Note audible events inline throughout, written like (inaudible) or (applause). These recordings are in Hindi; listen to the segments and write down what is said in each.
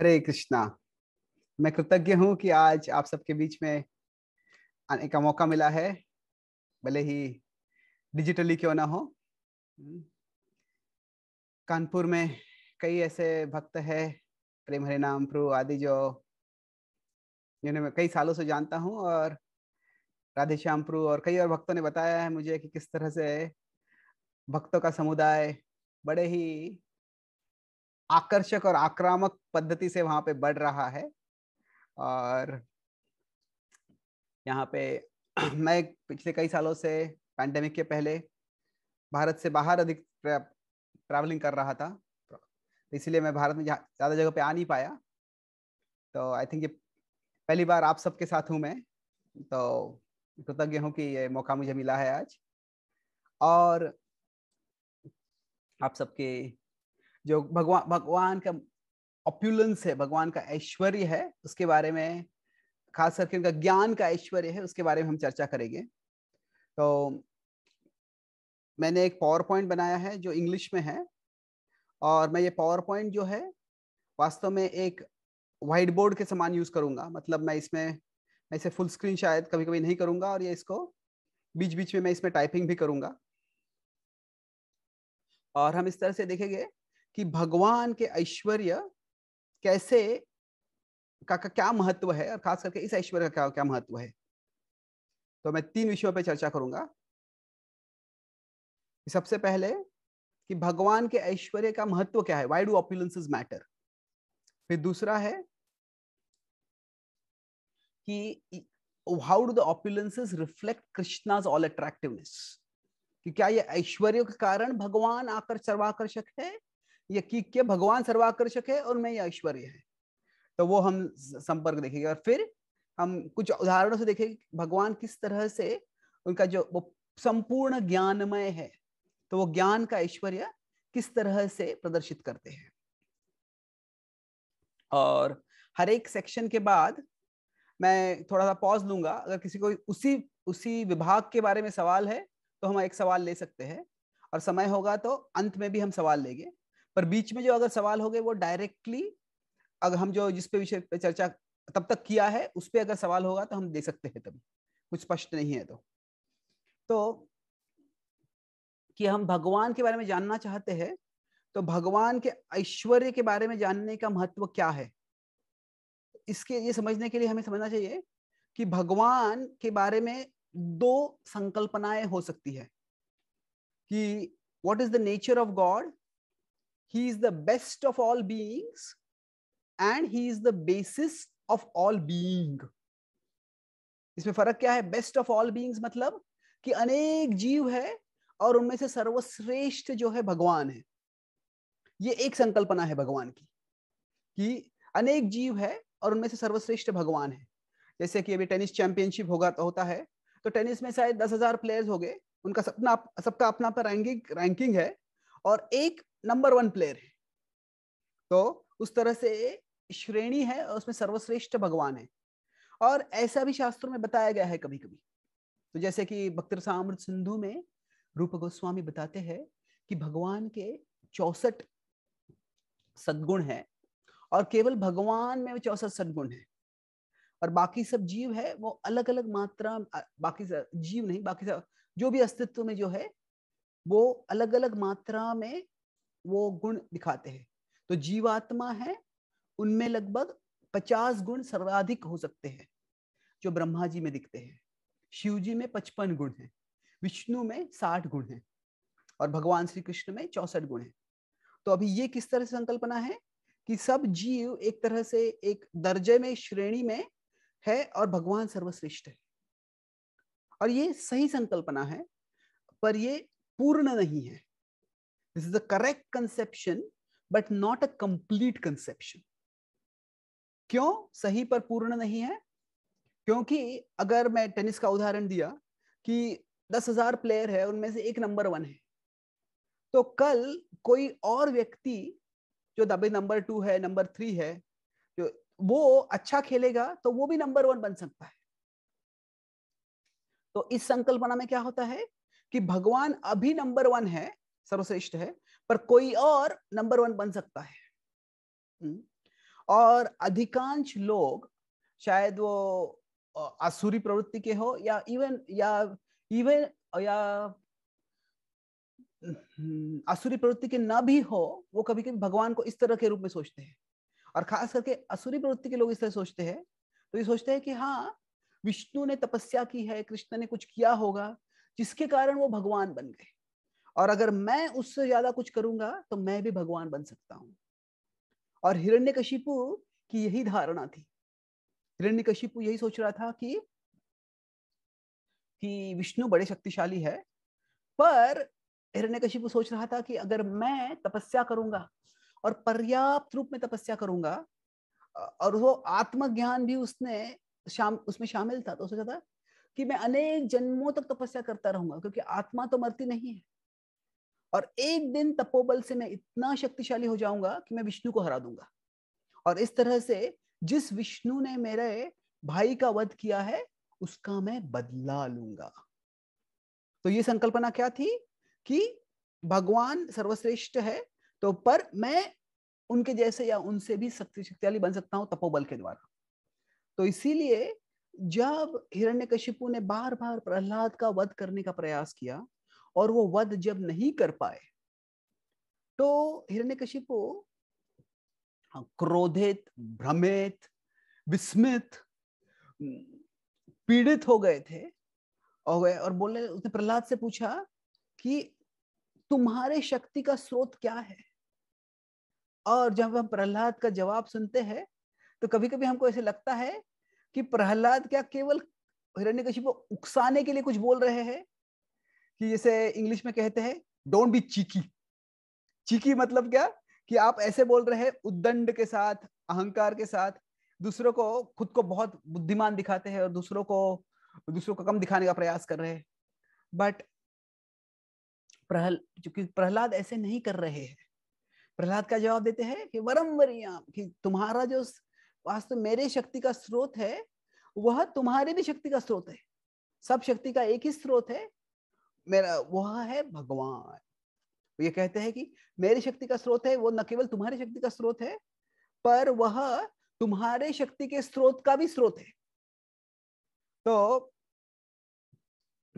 हरे कृष्णा मैं कृतज्ञ हूँ कि आज आप सबके बीच में आने का मौका मिला है भले ही डिजिटली क्यों ना हो हम्म। कानपुर में कई ऐसे भक्त है प्रेम हरे नाम प्रभु आदि जो जिन्हें मैं कई सालों से जानता हूँ और राधे श्याम और कई और भक्तों ने बताया है मुझे कि किस तरह से भक्तों का समुदाय बड़े ही आकर्षक और आक्रामक पद्धति से वहां पे बढ़ रहा है और यहाँ पे (clears throat) मैं पिछले कई सालों से पैंडेमिक के पहले भारत से बाहर अधिक ट्रैवलिंग कर रहा था इसलिए मैं भारत में ज़्यादा जगह पे आ नहीं पाया तो आई थिंक ये पहली बार आप सबके साथ हूँ मैं तो कृतज्ञ हूँ कि ये मौका मुझे मिला है आज और आप सबके जो भगवान भगवान का ऑप्यूलेंस है भगवान का ऐश्वर्य है उसके बारे में खास करके उनका ज्ञान का ऐश्वर्य है उसके बारे में हम चर्चा करेंगे तो मैंने एक पावर पॉइंट बनाया है जो इंग्लिश में है और मैं ये पावर पॉइंट जो है वास्तव में एक वाइट बोर्ड के समान यूज करूंगा मतलब मैं इसमें मैं इसे फुल स्क्रीन शायद कभी कभी नहीं करूंगा और ये इसको बीच बीच में मैं इसमें टाइपिंग भी करूंगा और हम इस तरह से देखेंगे कि भगवान के ऐश्वर्य कैसे का, का क्या महत्व है और खास करके इस ऐश्वर्य का क्या क्या महत्व है तो मैं तीन विषयों पर चर्चा करूंगा सबसे पहले कि भगवान के ऐश्वर्य का महत्व क्या है वाई डू ऑपुलेंसेज मैटर फिर दूसरा है कि how do the opulence reflect Krishna's all attractiveness कि क्या ये ऐश्वर्य के कारण भगवान आकर सर्वाकर्षक है ये कि भगवान सर्वाकर्षक है और मैं ये ऐश्वर्य है तो वो हम संपर्क देखेंगे और फिर हम कुछ उदाहरणों से देखेंगे भगवान किस तरह से उनका जो वो संपूर्ण ज्ञानमय है तो वो ज्ञान का ऐश्वर्य किस तरह से प्रदर्शित करते हैं और हर एक सेक्शन के बाद मैं थोड़ा सा पॉज लूंगा अगर किसी को उसी उसी विभाग के बारे में सवाल है तो हम एक सवाल ले सकते हैं और समय होगा तो अंत में भी हम सवाल लेंगे पर बीच में जो अगर सवाल हो गए वो डायरेक्टली अगर हम जो जिस पे विषय पे चर्चा तब तक किया है उस पर अगर सवाल होगा तो हम देख सकते हैं तभी कुछ स्पष्ट नहीं है तो तो कि हम भगवान के बारे में जानना चाहते हैं तो भगवान के ऐश्वर्य के बारे में जानने का महत्व क्या है इसके ये समझने के लिए हमें समझना चाहिए कि भगवान के बारे में दो संकल्पनाएं हो सकती है कि what is the nature of God he is the best of all beings and he is the basis of all being इसमें फर्क क्या है बेस्ट ऑफ ऑल बीइंग्स मतलब कि अनेक जीव है और उनमें से सर्वश्रेष्ठ जो है भगवान है ये एक संकल्पना है भगवान की कि अनेक जीव है और उनमें से सर्वश्रेष्ठ भगवान है जैसे कि अभी टेनिस चैंपियनशिप होगा तो होता है तो टेनिस में शायद दस हजार प्लेयर्स हो गए उनका सपना सबका अपना पर रैंकिंग रैंकिंग है और एक नंबर वन प्लेयर है तो उस तरह से श्रेणी है और उसमें सर्वश्रेष्ठ भगवान है और ऐसा भी शास्त्रों में बताया गया है कभी कभी तो जैसे कि भक्त सामृत सिंधु में रूप गोस्वामी बताते हैं कि भगवान के चौसठ सदगुण है और केवल भगवान में चौसठ सदगुण है और बाकी सब जीव है वो अलग अलग मात्रा बाकी जीव नहीं बाकी सब जो भी अस्तित्व में जो है वो अलग अलग मात्रा में वो गुण दिखाते हैं तो जीवात्मा है उनमें लगभग पचास गुण सर्वाधिक हो सकते हैं जो ब्रह्मा जी में दिखते हैं शिव जी में पचपन गुण है विष्णु में साठ गुण है और भगवान श्री कृष्ण में चौसठ गुण है तो अभी ये किस तरह से संकल्पना है कि सब जीव एक तरह से एक दर्जे में श्रेणी में है और भगवान सर्वश्रेष्ठ है और ये सही संकल्पना है पर ये पूर्ण नहीं है This is a correct conception, but not a complete conception. क्यों सही पर पूर्ण नहीं है क्योंकि अगर मैं टेनिस का उदाहरण दिया कि दस हजार प्लेयर है उनमें से एक नंबर वन है तो कल कोई और व्यक्ति जो दबे नंबर टू है नंबर थ्री है जो वो अच्छा खेलेगा तो वो भी नंबर वन बन सकता है तो इस संकल्पना में क्या होता है कि भगवान अभी नंबर वन है सर्वश्रेष्ठ है पर कोई और नंबर वन बन सकता है हम्म, और अधिकांश लोग शायद वो आसुरी प्रवृत्ति के हो या इवन या इवन या हम्म, आसुरी प्रवृत्ति के ना भी हो वो कभी कभी भगवान को इस तरह के रूप में सोचते हैं और खास करके असुरी प्रवृत्ति के लोग इस तरह सोचते हैं तो ये सोचते हैं कि हाँ विष्णु ने तपस्या की है कृष्ण ने कुछ किया होगा जिसके कारण वो भगवान बन गए और अगर मैं उससे ज्यादा कुछ करूंगा तो मैं भी भगवान बन सकता हूं और हिरण्यकशिपु की यही धारणा थी हिरण्यकशिपु यही सोच रहा था कि कि विष्णु बड़े शक्तिशाली है पर हिरण्यकशिपु सोच रहा था कि अगर मैं तपस्या करूंगा और पर्याप्त रूप में तपस्या करूंगा और वो आत्मज्ञान भी उसने शाम उसमें शामिल था तो सोचा था कि मैं अनेक जन्मों तक तपस्या करता रहूंगा क्योंकि आत्मा तो मरती नहीं है और एक दिन तपोबल से मैं इतना शक्तिशाली हो जाऊंगा कि मैं विष्णु को हरा दूंगा और इस तरह से जिस विष्णु ने मेरे भाई का वध किया है उसका मैं बदला लूंगा तो ये संकल्पना क्या थी कि भगवान सर्वश्रेष्ठ है तो पर मैं उनके जैसे या उनसे भी शक्तिशाली बन सकता हूं तपोबल के द्वारा तो इसीलिए जब हिरण्यकशिपु ने बार बार प्रहलाद का वध करने का प्रयास किया और वो वध जब नहीं कर पाए तो हिरण्य हिरण्यकशिपु हाँ, क्रोधित भ्रमित विस्मित पीड़ित हो गए थे हो गए और बोले उसने प्रहलाद से पूछा कि तुम्हारे शक्ति का स्रोत क्या है और जब हम प्रहलाद का जवाब सुनते हैं तो कभी कभी हमको ऐसे लगता है कि प्रहलाद क्या केवल हिरण्य को उकसाने के लिए कुछ बोल रहे हैं कि जैसे इंग्लिश में कहते हैं डोंट बी चीकी चीकी मतलब क्या कि आप ऐसे बोल रहे हैं उद्दंड के साथ अहंकार के साथ दूसरों को खुद को बहुत बुद्धिमान दिखाते हैं और दूसरों को दूसरों को कम दिखाने का प्रयास कर रहे हैं बट प्रहल चूंकि प्रहलाद ऐसे नहीं कर रहे हैं प्रहलाद का जवाब देते हैं कि वरम वरिया कि तुम्हारा जो वास्तव मेरे शक्ति का स्रोत है वह तुम्हारे भी शक्ति का स्रोत है सब शक्ति का एक ही स्रोत है मेरा वह है भगवान ये कहते हैं कि मेरी शक्ति का स्रोत है वो न केवल तुम्हारी शक्ति का स्रोत है पर वह तुम्हारे शक्ति के स्रोत का भी स्रोत है तो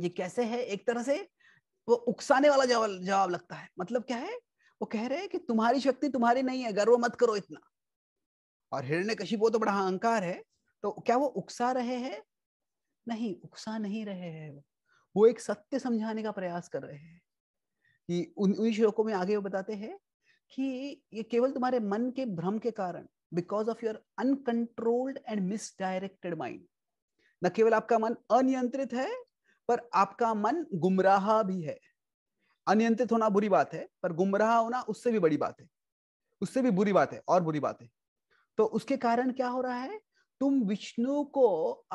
ये कैसे है एक तरह से वो उकसाने वाला जवाब जवाब लगता है मतलब क्या है वो कह रहे हैं कि तुम्हारी शक्ति तुम्हारी नहीं है गर्व मत करो इतना और हिरण्य कशी वो तो बड़ा अहंकार है तो क्या वो उकसा रहे हैं नहीं उकसा नहीं रहे हैं वो एक सत्य समझाने का प्रयास कर रहे हैं कि श्लोकों में आगे वो बताते हैं कि ये केवल तुम्हारे मन के भ्रम के कारण because of your uncontrolled and misdirected mind न केवल आपका मन अनियंत्रित है पर आपका मन गुमराह भी है अनियंत्रित होना बुरी बात है पर गुमराह होना उससे भी बड़ी बात है उससे भी बुरी बात है और बुरी बात है तो उसके कारण क्या हो रहा है तुम विष्णु को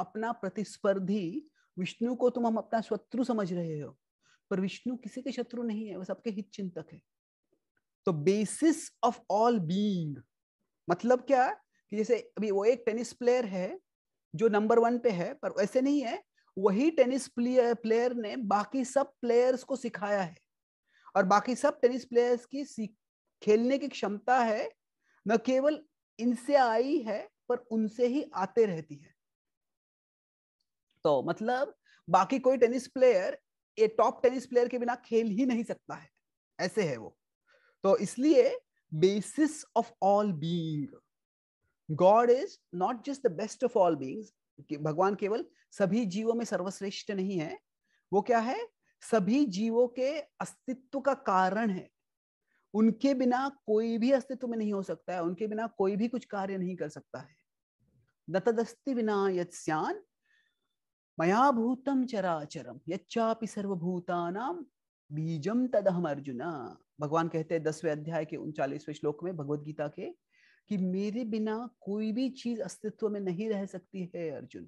अपना प्रतिस्पर्धी विष्णु को तुम हम अपना शत्रु समझ रहे हो पर विष्णु किसी के शत्रु नहीं है वह सबके हित चिंतक है तो बेसिस ऑफ ऑल बीइंग मतलब क्या कि जैसे अभी वो एक टेनिस प्लेयर है जो नंबर वन पे है पर ऐसे नहीं है वही टेनिस प्लेयर प्लेयर ने बाकी सब प्लेयर्स को सिखाया है और बाकी सब टेनिस प्लेयर्स की खेलने की क्षमता है न केवल इनसे आई है पर उनसे ही आते रहती है तो मतलब बाकी कोई टेनिस प्लेयर ये टॉप टेनिस प्लेयर के बिना खेल ही नहीं सकता है ऐसे है वो तो इसलिए basis of all being God is not just the best of all beings भगवान केवल सभी जीवों में सर्वश्रेष्ठ नहीं है वो क्या है सभी जीवों के अस्तित्व का कारण है उनके बिना कोई भी अस्तित्व में नहीं हो सकता है उनके बिना कोई भी कुछ कार्य नहीं कर सकता है दत्तदस्ति बिना यत्स्यान मया भूतम चराचरम यच्चापि सर्वभूतानाम बीजम तदहम अर्जुन भगवान कहते हैं दसवें अध्याय के उनचालीसवें श्लोक में भगवदगीता गीता के कि मेरे बिना कोई भी चीज अस्तित्व में नहीं रह सकती है अर्जुन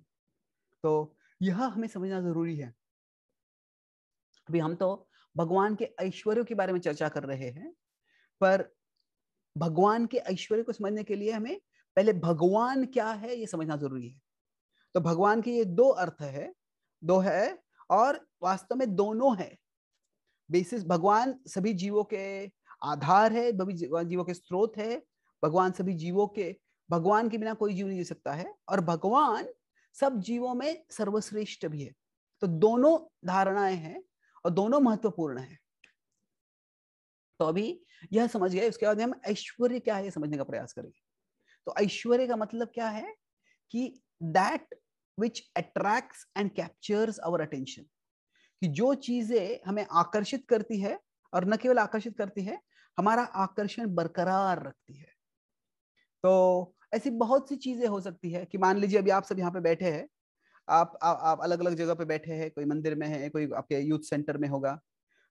तो यह हमें समझना जरूरी है अभी हम तो भगवान के ऐश्वर्यों के बारे में चर्चा कर रहे हैं पर भगवान के ऐश्वर्य को समझने के लिए हमें पहले भगवान क्या है ये समझना जरूरी है तो भगवान के ये दो अर्थ है दो है और वास्तव में दोनों है बेसिस भगवान सभी जीवों के आधार है जीवों के स्रोत है भगवान सभी जीवों के भगवान के बिना कोई जीव नहीं जी सकता है और भगवान सब जीवों में सर्वश्रेष्ठ भी है तो दोनों धारणाएं हैं और दोनों महत्वपूर्ण है तो अभी यह समझ गए उसके बाद हम ऐश्वर्य क्या है समझने का प्रयास करेंगे तो ऐश्वर्य का मतलब क्या है कि that which attract and captures our attention कि जो चीजें हमें आकर्षित करती है और न केवल आकर्षित करती है हमारा आकर्षण बरकरार रखती है तो ऐसी बहुत सी चीजें हो सकती है कि मान लीजिए अभी आप सब यहाँ पे बैठे हैं आप आ, आप अलग अलग जगह पे बैठे हैं कोई मंदिर में है कोई आपके यूथ सेंटर में होगा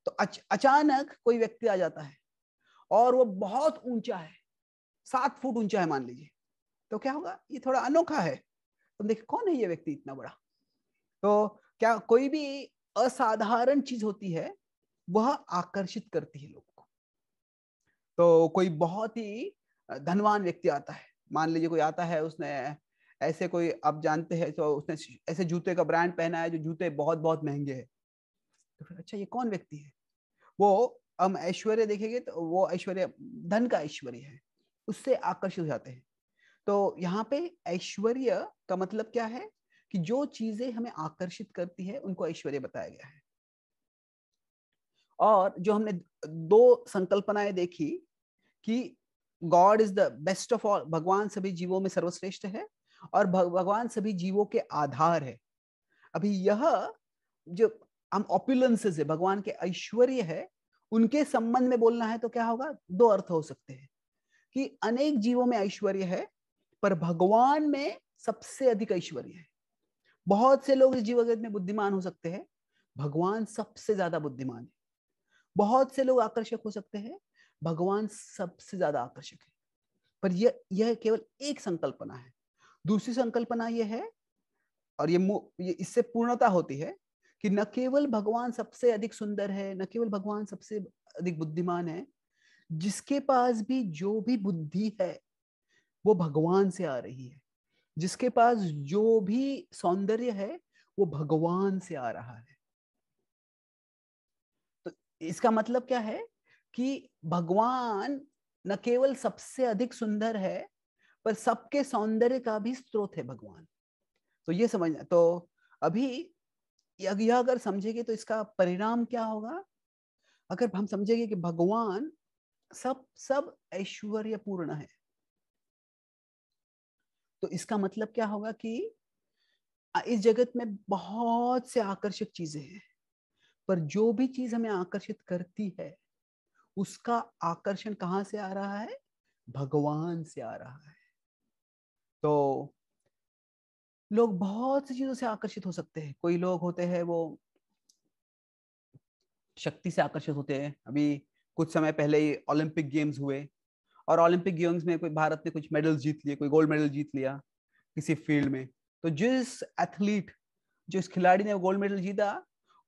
तो अच, अचानक कोई व्यक्ति आ जाता है और वो बहुत ऊंचा है सात फुट ऊंचा है मान लीजिए तो क्या होगा ये थोड़ा अनोखा है तुम देखे कौन है ये व्यक्ति इतना बड़ा तो क्या कोई भी असाधारण चीज होती है वह आकर्षित करती है लोगों को तो कोई बहुत ही धनवान व्यक्ति आता है मान लीजिए कोई आता है उसने ऐसे कोई आप जानते हैं तो उसने ऐसे जूते का ब्रांड पहना है जो जूते बहुत बहुत महंगे हैं तो फिर अच्छा ये कौन व्यक्ति है वो हम ऐश्वर्य देखेंगे तो वो ऐश्वर्य धन का ऐश्वर्य है उससे आकर्षित हो जाते हैं तो यहाँ पे ऐश्वर्य का मतलब क्या है कि जो चीजें हमें आकर्षित करती है उनको ऐश्वर्य बताया गया है और जो हमने दो संकल्पनाएं देखी कि God is the best of all भगवान सभी जीवों में सर्वश्रेष्ठ है और भगवान सभी जीवों के आधार है अभी यह जो हम ऑपुलेंसेज है भगवान के ऐश्वर्य है उनके संबंध में बोलना है तो क्या होगा दो अर्थ हो सकते हैं कि अनेक जीवों में ऐश्वर्य है पर भगवान में सबसे अधिक ऐश्वर्य है बहुत से लोग इस जीवगत में बुद्धिमान हो सकते हैं भगवान सबसे ज्यादा बुद्धिमान है बहुत से लोग आकर्षक हो सकते हैं भगवान सबसे ज्यादा आकर्षक है पर यह यह केवल एक संकल्पना है दूसरी संकल्पना यह है और ये, ये इससे पूर्णता होती है कि न केवल भगवान सबसे अधिक सुंदर है न केवल भगवान सबसे अधिक बुद्धिमान है जिसके पास भी जो भी बुद्धि है वो भगवान से आ रही है जिसके पास जो भी सौंदर्य है वो भगवान से आ रहा है तो इसका मतलब क्या है कि भगवान न केवल सबसे अधिक सुंदर है पर सबके सौंदर्य का भी स्रोत है भगवान तो ये समझना तो अभी यह अगर समझेंगे तो इसका परिणाम क्या होगा अगर हम समझेंगे कि भगवान सब सब ऐश्वर्य पूर्ण है तो इसका मतलब क्या होगा कि इस जगत में बहुत से आकर्षक चीजें हैं पर जो भी चीज हमें आकर्षित करती है उसका आकर्षण कहाँ से आ रहा है भगवान से आ रहा है तो लोग बहुत सी चीजों से आकर्षित हो सकते हैं कोई लोग होते हैं वो शक्ति से आकर्षित होते हैं अभी कुछ समय पहले ही ओलंपिक गेम्स हुए और ओलंपिक गेम्स में कोई भारत ने कुछ मेडल्स जीत लिए कोई गोल्ड मेडल जीत लिया किसी फील्ड में तो जिस एथलीट जिस खिलाड़ी ने गोल्ड मेडल जीता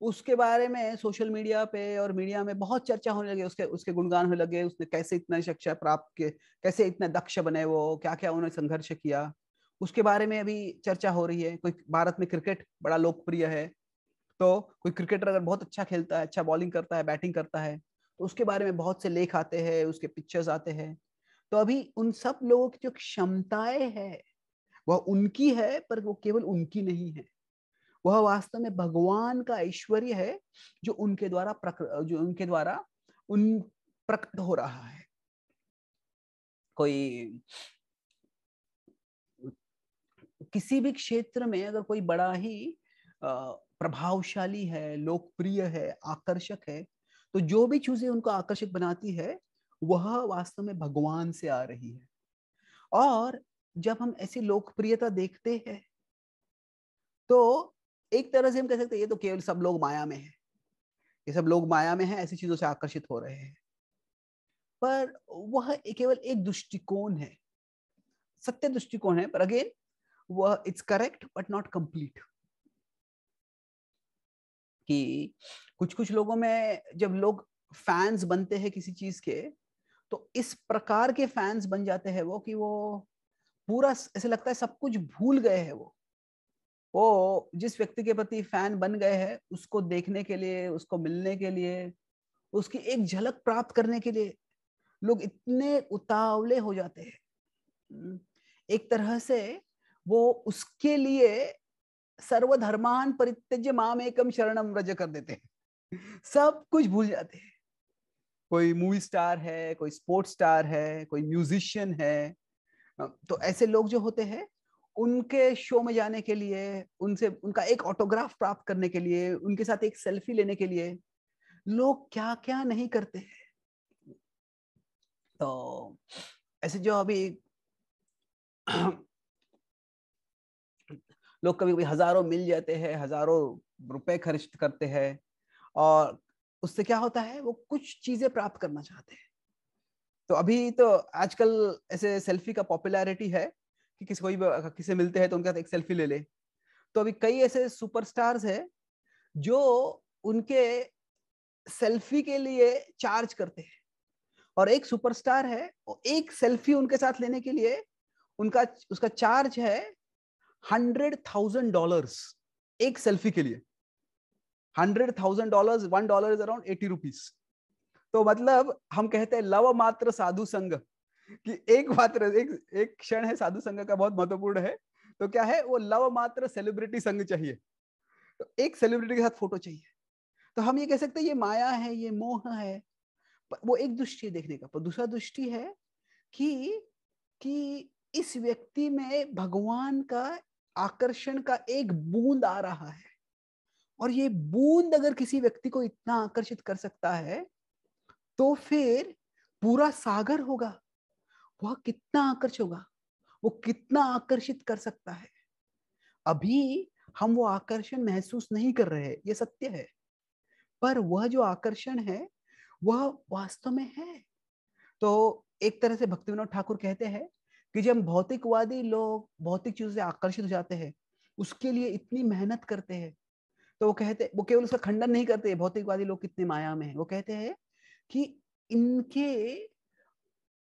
उसके बारे में सोशल मीडिया पे और मीडिया में बहुत चर्चा होने लगी उसके उसके गुणगान होने लगे उसने कैसे इतना शिक्षा प्राप्त किए कैसे इतना दक्ष बने वो क्या क्या उन्होंने संघर्ष किया उसके बारे में अभी चर्चा हो रही है कोई भारत में क्रिकेट बड़ा लोकप्रिय है तो कोई क्रिकेटर अगर बहुत अच्छा खेलता है अच्छा बॉलिंग करता है बैटिंग करता है तो उसके बारे में बहुत से लेख आते हैं उसके पिक्चर्स आते हैं तो अभी उन सब लोगों की जो क्षमताएं है वह उनकी है पर वो केवल उनकी नहीं है वह वास्तव में भगवान का ऐश्वर्य है जो उनके द्वारा जो उनके द्वारा उन प्रकट हो रहा है कोई किसी भी क्षेत्र में अगर कोई बड़ा ही प्रभावशाली है लोकप्रिय है आकर्षक है तो जो भी चीजें उनको आकर्षक बनाती है वह वास्तव में भगवान से आ रही है और जब हम ऐसी लोकप्रियता देखते हैं तो एक तरह से हम कह सकते हैं ये तो केवल सब लोग माया में है ये सब लोग माया में है ऐसी चीजों से आकर्षित हो रहे हैं पर वह केवल एक दृष्टिकोण है सत्य दृष्टिकोण है पर अगेन वह it's correct but not complete कि कुछ कुछ लोगों में जब लोग फैंस बनते हैं किसी चीज के तो इस प्रकार के फैंस बन जाते हैं वो कि वो पूरा ऐसे लगता है सब कुछ भूल गए हैं वो वो जिस व्यक्ति के प्रति फैन बन गए हैं उसको देखने के लिए उसको मिलने के लिए उसकी एक झलक प्राप्त करने के लिए लोग इतने उतावले हो जाते हैं हम्म, एक तरह से वो उसके लिए सर्वधर्मान परित्यज्य माम एकम शरणम रज कर देते हैं सब कुछ भूल जाते हैं कोई मूवी स्टार है कोई स्पोर्ट्स स्टार है कोई म्यूजिशियन है तो ऐसे लोग जो होते हैं उनके शो में जाने के लिए उनसे उनका एक ऑटोग्राफ प्राप्त करने के लिए उनके साथ एक सेल्फी लेने के लिए लोग क्या क्या नहीं करते हैं तो ऐसे जो अभी लोग कभी कभी हजारों मिल जाते हैं हजारों रुपए खर्च करते हैं और उससे क्या होता है वो कुछ चीजें प्राप्त करना चाहते हैं तो अभी तो आजकल ऐसे सेल्फी का पॉपुलैरिटी है कि किसी कोई किसे मिलते हैं तो उनके साथ एक सेल्फी ले ले तो अभी कई ऐसे सुपरस्टार्स हैं जो उनके सेल्फी के लिए चार्ज करते हैं और एक सुपरस्टार है वो एक सेल्फी उनके साथ लेने के लिए उनका उसका चार्ज है हंड्रेड थाउजेंड डॉलर्स एक सेल्फी के लिए hundred thousand dollar one dollar is around eighty rupees तो मतलब हम कहते हैं लव मात्र साधु संघ कि एक मात्र एक एक क्षण है साधु संघ का बहुत महत्वपूर्ण है तो क्या है वो लव मात्र सेलिब्रिटी संघ चाहिए तो एक सेलिब्रिटी के साथ फोटो चाहिए तो हम ये कह सकते हैं ये माया है ये मोह है वो एक दृष्टि है देखने का पर दूसरा दृष्टि है कि कि इस व्यक्ति में भगवान का आकर्षण का एक बूंद आ रहा है और ये बूंद अगर किसी व्यक्ति को इतना आकर्षित कर सकता है तो फिर पूरा सागर होगा वह कितना आकर्ष होगा वो कितना आकर्षित कर सकता है अभी हम वो आकर्षण महसूस नहीं कर रहे ये सत्य है पर वह जो आकर्षण है वह वास्तव में है तो एक तरह से भक्ति विनोद ठाकुर कहते हैं कि जब भौतिकवादी लोग भौतिक चीजों से आकर्षित हो जाते हैं उसके लिए इतनी मेहनत करते हैं तो वो कहते वो केवल उसका खंडन नहीं करते भौतिकवादी लोग कितने माया में है वो कहते हैं कि इनके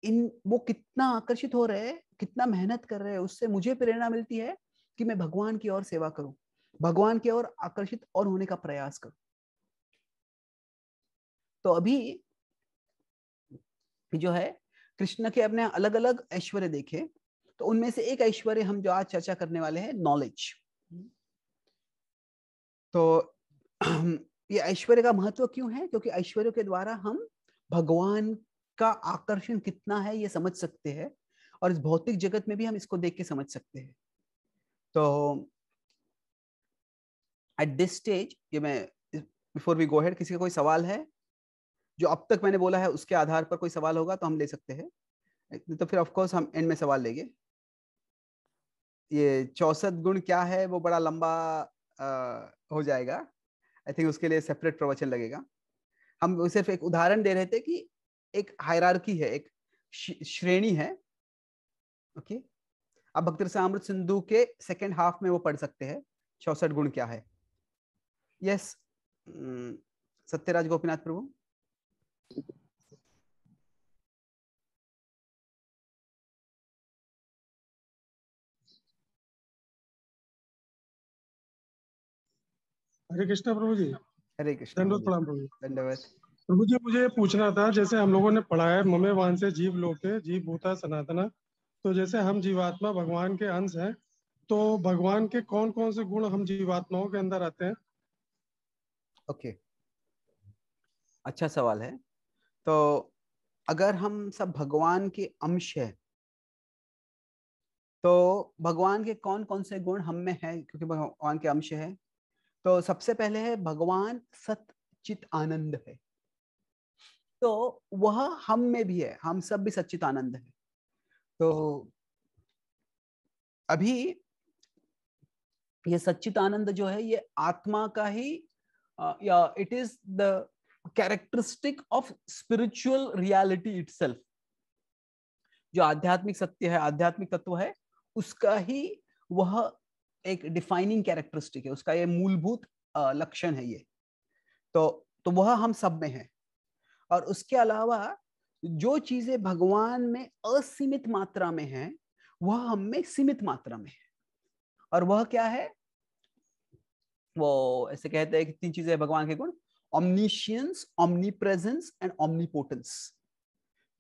इन वो कितना आकर्षित हो रहे कितना मेहनत कर रहे हैं उससे मुझे प्रेरणा मिलती है कि मैं भगवान की ओर सेवा करूं भगवान की ओर आकर्षित और होने का प्रयास करूं तो अभी जो है कृष्ण के अपने अलग अलग ऐश्वर्य देखे तो उनमें से एक ऐश्वर्य हम जो आज चर्चा करने वाले हैं नॉलेज तो (clears throat) ये ऐश्वर्य का महत्व क्यों है क्योंकि ऐश्वर्य के द्वारा हम भगवान का आकर्षण कितना है ये समझ सकते हैं और इस भौतिक जगत में भी हम इसको देख के समझ सकते हैं तो एट दिस स्टेज ये मैं बिफोर वी गो हेड किसी का कोई सवाल है जो अब तक मैंने बोला है उसके आधार पर कोई सवाल होगा तो हम ले सकते हैं तो फिर ऑफकोर्स हम एंड में सवाल लेंगे ये चौसठ गुण क्या है वो बड़ा लंबा आ, हो जाएगा आई थिंक उसके लिए सेपरेट प्रवचन लगेगा हम सिर्फ एक उदाहरण दे रहे थे कि एक हायरार्की है एक श्रेणी है ओके okay? भक्त अमृत सिंधु के सेकेंड हाफ में वो पढ़ सकते हैं चौसठ गुण क्या है यस हम्म, सत्यराज गोपीनाथ प्रभु हरे कृष्णा प्रभु जी हरे कृष्ण प्रणाम प्रभु धन्यवाद प्रभु जी मुझे पूछना था जैसे हम लोगों ने पढ़ा है ममे वान से जीव लोके जीव भूता सनातना तो जैसे हम जीवात्मा भगवान के अंश हैं तो भगवान के कौन कौन से गुण हम जीवात्माओं के अंदर आते हैं ओके okay. अच्छा सवाल है तो अगर हम सब भगवान के अंश है तो भगवान के कौन कौन से गुण हम में है क्योंकि भगवान के अंश है तो सबसे पहले है भगवान सत चित आनंद है तो वह हम में भी है हम सब भी सचित आनंद है तो अभी ये सचित आनंद जो है ये आत्मा का ही या it is the characteristic of spiritual reality it जो आध्यात्मिक सत्य है आध्यात्मिक तत्व है उसका ही वह एक डिफाइनिंग कैरेक्टरिस्टिक है उसका ये मूलभूत लक्षण है ये तो तो वह हम सब में है और उसके अलावा जो चीजें भगवान में असीमित मात्रा में है वह हम में सीमित मात्रा में है और वह क्या है वो ऐसे कहते हैं कि तीन चीजें भगवान के गुण ऑमनी प्रेजेंस एंड omnipotence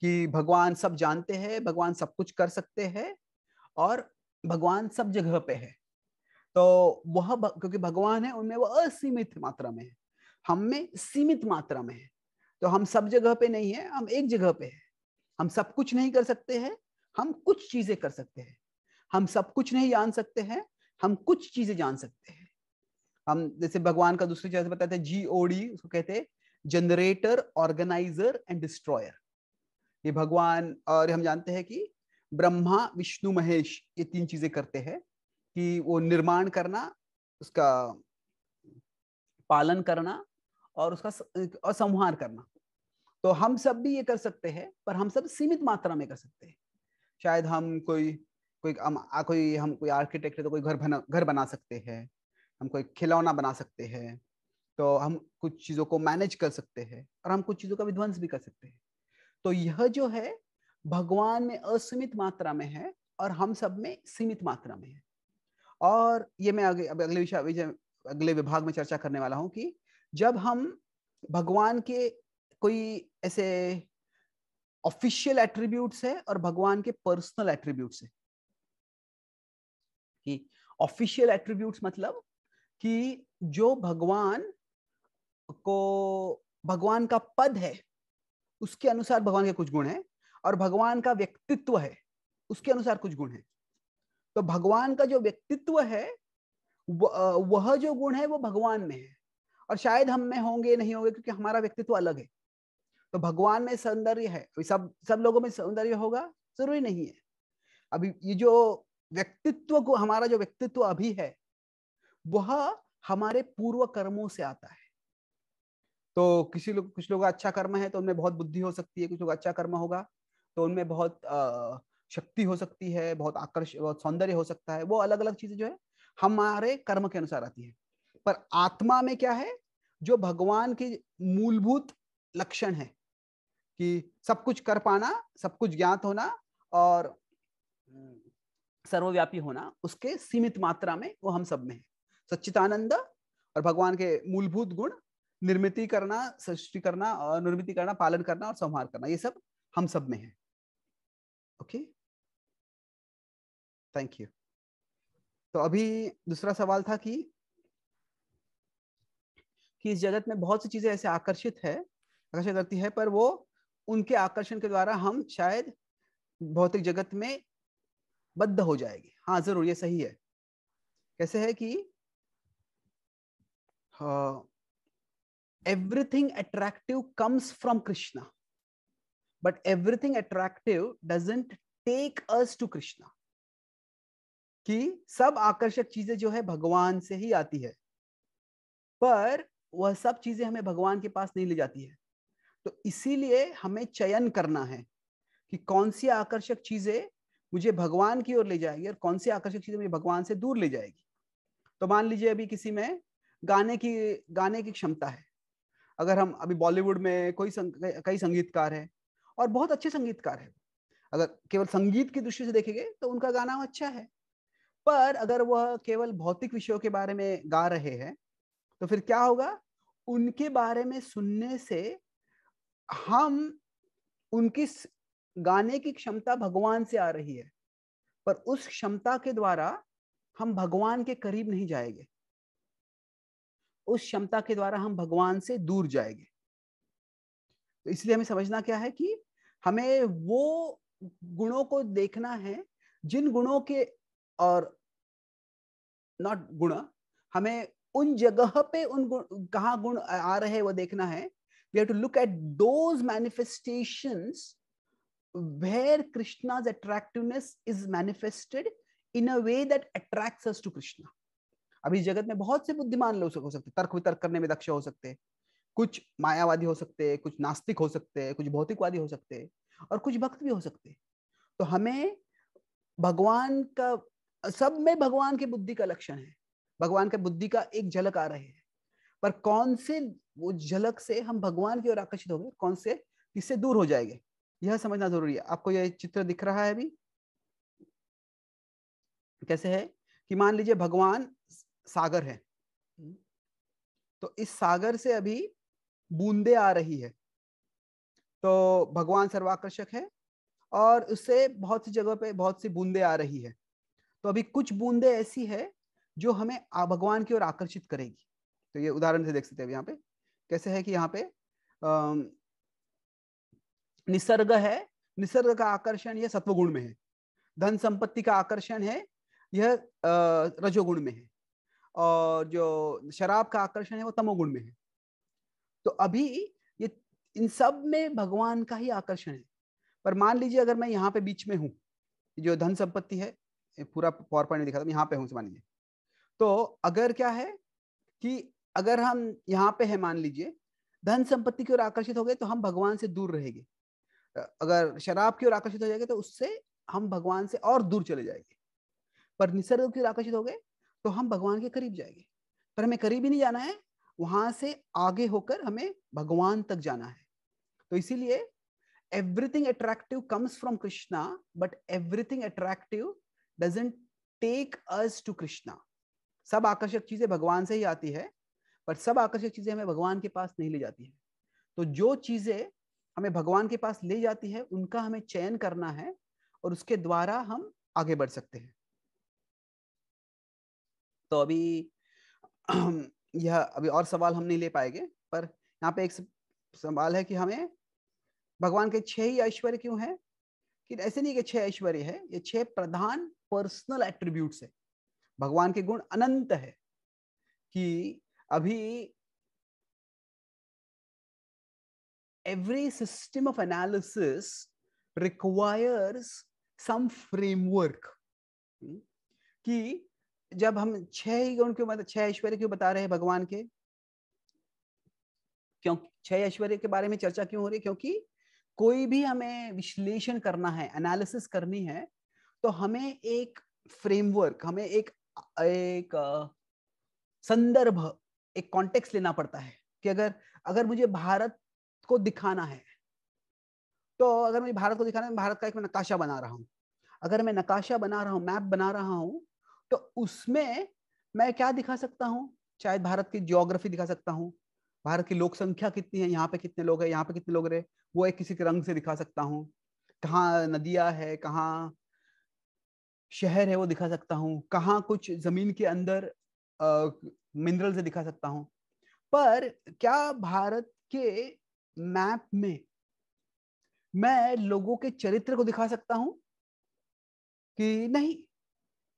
कि भगवान सब जानते हैं भगवान सब कुछ कर सकते हैं और भगवान सब जगह पे है तो वह क्योंकि भगवान है उनमें वह असीमित मात्रा में है हम में सीमित मात्रा में है तो हम सब जगह पे नहीं है हम एक जगह पे है हम सब कुछ नहीं कर सकते हैं हम कुछ चीजें कर सकते हैं हम सब कुछ नहीं जान सकते हैं हम कुछ चीजें जान सकते हैं हम जैसे भगवान का दूसरी चीज बताते हैं जी ओडी उसको कहते हैं जनरेटर ऑर्गेनाइजर एंड डिस्ट्रॉयर ये भगवान और हम जानते हैं कि ब्रह्मा विष्णु महेश ये तीन चीजें करते हैं कि वो निर्माण करना उसका पालन करना और उसका और संहार करना तो हम सब भी ये कर सकते हैं पर हम सब सीमित मात्रा में कर सकते हैं शायद हम कोई कोई हम कोई हम कोई आर्किटेक्ट है तो कोई घर बना घर बना सकते हैं हम कोई खिलौना बना सकते हैं तो हम कुछ चीज़ों को मैनेज कर सकते हैं और हम कुछ चीज़ों का विध्वंस भी कर सकते हैं तो यह जो है भगवान में असीमित मात्रा में है और हम सब में सीमित मात्रा में है और ये मैं आगे अगले विषय अगले विभाग में चर्चा करने वाला हूँ कि जब हम भगवान के कोई ऐसे ऑफिशियल एट्रीब्यूट्स है और भगवान के पर्सनल एट्रीब्यूट्स है कि ऑफिशियल एट्रीब्यूट्स मतलब कि जो भगवान को भगवान का पद है उसके अनुसार भगवान के कुछ गुण है और भगवान का व्यक्तित्व है उसके अनुसार कुछ गुण है तो भगवान का जो व्यक्तित्व है वह जो गुण है वो भगवान में है और शायद हम में होंगे नहीं होंगे क्योंकि हमारा व्यक्तित्व अलग है तो भगवान में सौंदर्य है सब सब लोगों में सौंदर्य होगा जरूरी नहीं है अभी ये जो व्यक्तित्व को हमारा जो व्यक्तित्व अभी है वह हमारे पूर्व कर्मों से आता है तो किसी लोग कुछ लोग अच्छा कर्म है तो उनमें बहुत बुद्धि हो सकती है कुछ लोग अच्छा कर्म होगा तो उनमें बहुत अः शक्ति हो सकती है बहुत आकर्ष बहुत सौंदर्य हो सकता है वो अलग अलग चीजें जो है हमारे कर्म के अनुसार आती है पर आत्मा में क्या है जो भगवान की मूलभूत लक्षण है कि सब कुछ कर पाना सब कुछ ज्ञात होना और सर्वव्यापी होना उसके सीमित मात्रा में वो हम सब में है सच्चितानंद और भगवान के मूलभूत गुण निर्मिति करना सृष्टि करना और निर्मित करना पालन करना और संहार करना ये सब हम सब में है ओके okay? थैंक यू तो अभी दूसरा सवाल था कि कि इस जगत में बहुत सी चीजें ऐसे आकर्षित है आकर्षित करती है पर वो उनके आकर्षण के द्वारा हम शायद भौतिक जगत में बद्ध हो जाएगी हाँ जरूर ये सही है कैसे है कि everything attractive comes from Krishna but everything attractive doesn't take us to Krishna कि सब आकर्षक चीजें जो है भगवान से ही आती है पर वह सब चीजें हमें भगवान के पास नहीं ले जाती है तो इसीलिए हमें चयन करना है कि कौन सी आकर्षक चीजें मुझे भगवान की ओर ले जाएगी और कौन सी आकर्षक चीजें मुझे भगवान से दूर ले जाएगी तो मान लीजिए अभी किसी में गाने की गाने की क्षमता है अगर हम अभी बॉलीवुड में कोई संग, कई संगीतकार है और बहुत अच्छे संगीतकार है अगर केवल संगीत की दृष्टि से देखेंगे तो उनका गाना अच्छा है पर अगर वह केवल भौतिक विषयों के बारे में गा रहे हैं तो फिर क्या होगा उनके बारे में सुनने से हम उनकी गाने की क्षमता भगवान से आ रही है पर उस क्षमता के द्वारा हम भगवान के करीब नहीं जाएंगे उस क्षमता के द्वारा हम भगवान से दूर जाएंगे तो इसलिए हमें समझना क्या है कि हमें वो गुणों को देखना है जिन गुणों के और नॉट गुण हमें उन जगह पे उन गुण कहा गुण आ रहे हैं वो देखना है we have to look at those manifestation where Krishna's attractiveness is manifested in a way that attract us to Krishna अब इस जगत में बहुत से बुद्धिमान लोग हो सकते तर्क वितर्क करने में दक्ष हो सकते कुछ मायावादी हो सकते हैं कुछ नास्तिक हो सकते हैं कुछ भौतिकवादी हो सकते हैं और कुछ भक्त भी हो सकते हैं तो हमें भगवान का सब में भगवान की बुद्धि का लक्षण है भगवान के बुद्धि का एक झलक आ रहे हैं पर कौन से वो झलक से हम भगवान की ओर आकर्षित हो गए कौन से इससे दूर हो जाएंगे यह समझना जरूरी है आपको यह चित्र दिख रहा है अभी कैसे है कि मान लीजिए भगवान सागर है तो इस सागर से अभी बूंदे आ रही है तो भगवान सर्वाकर्षक है और उससे बहुत सी जगह पे बहुत सी बूंदे आ रही है तो अभी कुछ बूंदे ऐसी है जो हमें भगवान की ओर आकर्षित करेगी तो ये उदाहरण से देख सकते हैं यहाँ पे कैसे है कि यहाँ पे निसर्ग है निसर्ग का आकर्षण यह सत्वगुण में है धन संपत्ति का आकर्षण है यह रजोगुण में है और जो शराब का आकर्षण है वो तमोगुण में है तो अभी ये इन सब में भगवान का ही आकर्षण है पर मान लीजिए अगर मैं यहाँ पे बीच में हूं जो धन संपत्ति है पूरा पावर पॉइंट दिखा था यहाँ पे हूँ मान लीजिए तो अगर क्या है कि अगर हम यहाँ पे है मान लीजिए धन संपत्ति की ओर आकर्षित हो गए तो हम भगवान से दूर रहेंगे अगर शराब की ओर आकर्षित हो जाएंगे तो उससे हम भगवान से और दूर चले जाएंगे पर निसर्ग की ओर आकर्षित हो गए तो हम भगवान के करीब जाएंगे पर हमें करीब ही नहीं जाना है वहां से आगे होकर हमें भगवान तक जाना है तो इसीलिए everything attractive comes from Krishna but everything attractive doesn't take us to Krishna सब आकर्षक चीजें भगवान से ही आती है पर सब आकर्षक चीजें हमें भगवान के पास नहीं ले जाती है तो जो चीजें हमें भगवान के पास ले जाती है उनका हमें चयन करना है और उसके द्वारा हम आगे बढ़ सकते हैं तो अभी (clears throat) यह अभी और सवाल हम नहीं ले पाएंगे पर यहाँ पे एक सवाल है कि हमें भगवान के छह ही ऐश्वर्य क्यों है कि ऐसे नहीं कि छह ऐश्वर्य है ये छह प्रधान पर्सनल एट्रीब्यूट्स है भगवान के गुण अनंत है कि अभी every system of analysis requires some framework कि जब हम छह ही गुण क्यों मतलब छह ऐश्वर्य क्यों बता रहे हैं भगवान के क्यों छह ऐश्वर्य के बारे में चर्चा क्यों हो रही है क्योंकि कोई भी हमें विश्लेषण करना है एनालिसिस करनी है तो हमें एक फ्रेमवर्क हमें एक एक संदर्भ एक कॉन्टेक्स्ट लेना पड़ता है कि अगर अगर मुझे भारत को दिखाना है तो अगर मुझे भारत को दिखाना है भारत का एक मैं नकाशा बना रहा हूँ अगर मैं नकाशा बना रहा हूँ मैप बना रहा हूँ तो उसमें मैं क्या दिखा सकता हूँ शायद भारत की ज्योग्राफी दिखा सकता हूँ भारत की लोक संख्या कितनी है यहाँ पे कितने लोग हैं यहाँ पे कितने लोग रहे वो एक किसी के रंग से दिखा सकता हूँ कहाँ नदिया है कहाँ शहर है वो दिखा सकता हूँ कहाँ कुछ जमीन के अंदर मिनरल से दिखा सकता हूँ पर क्या भारत के मैप में मैं लोगों के चरित्र को दिखा सकता हूँ कि नहीं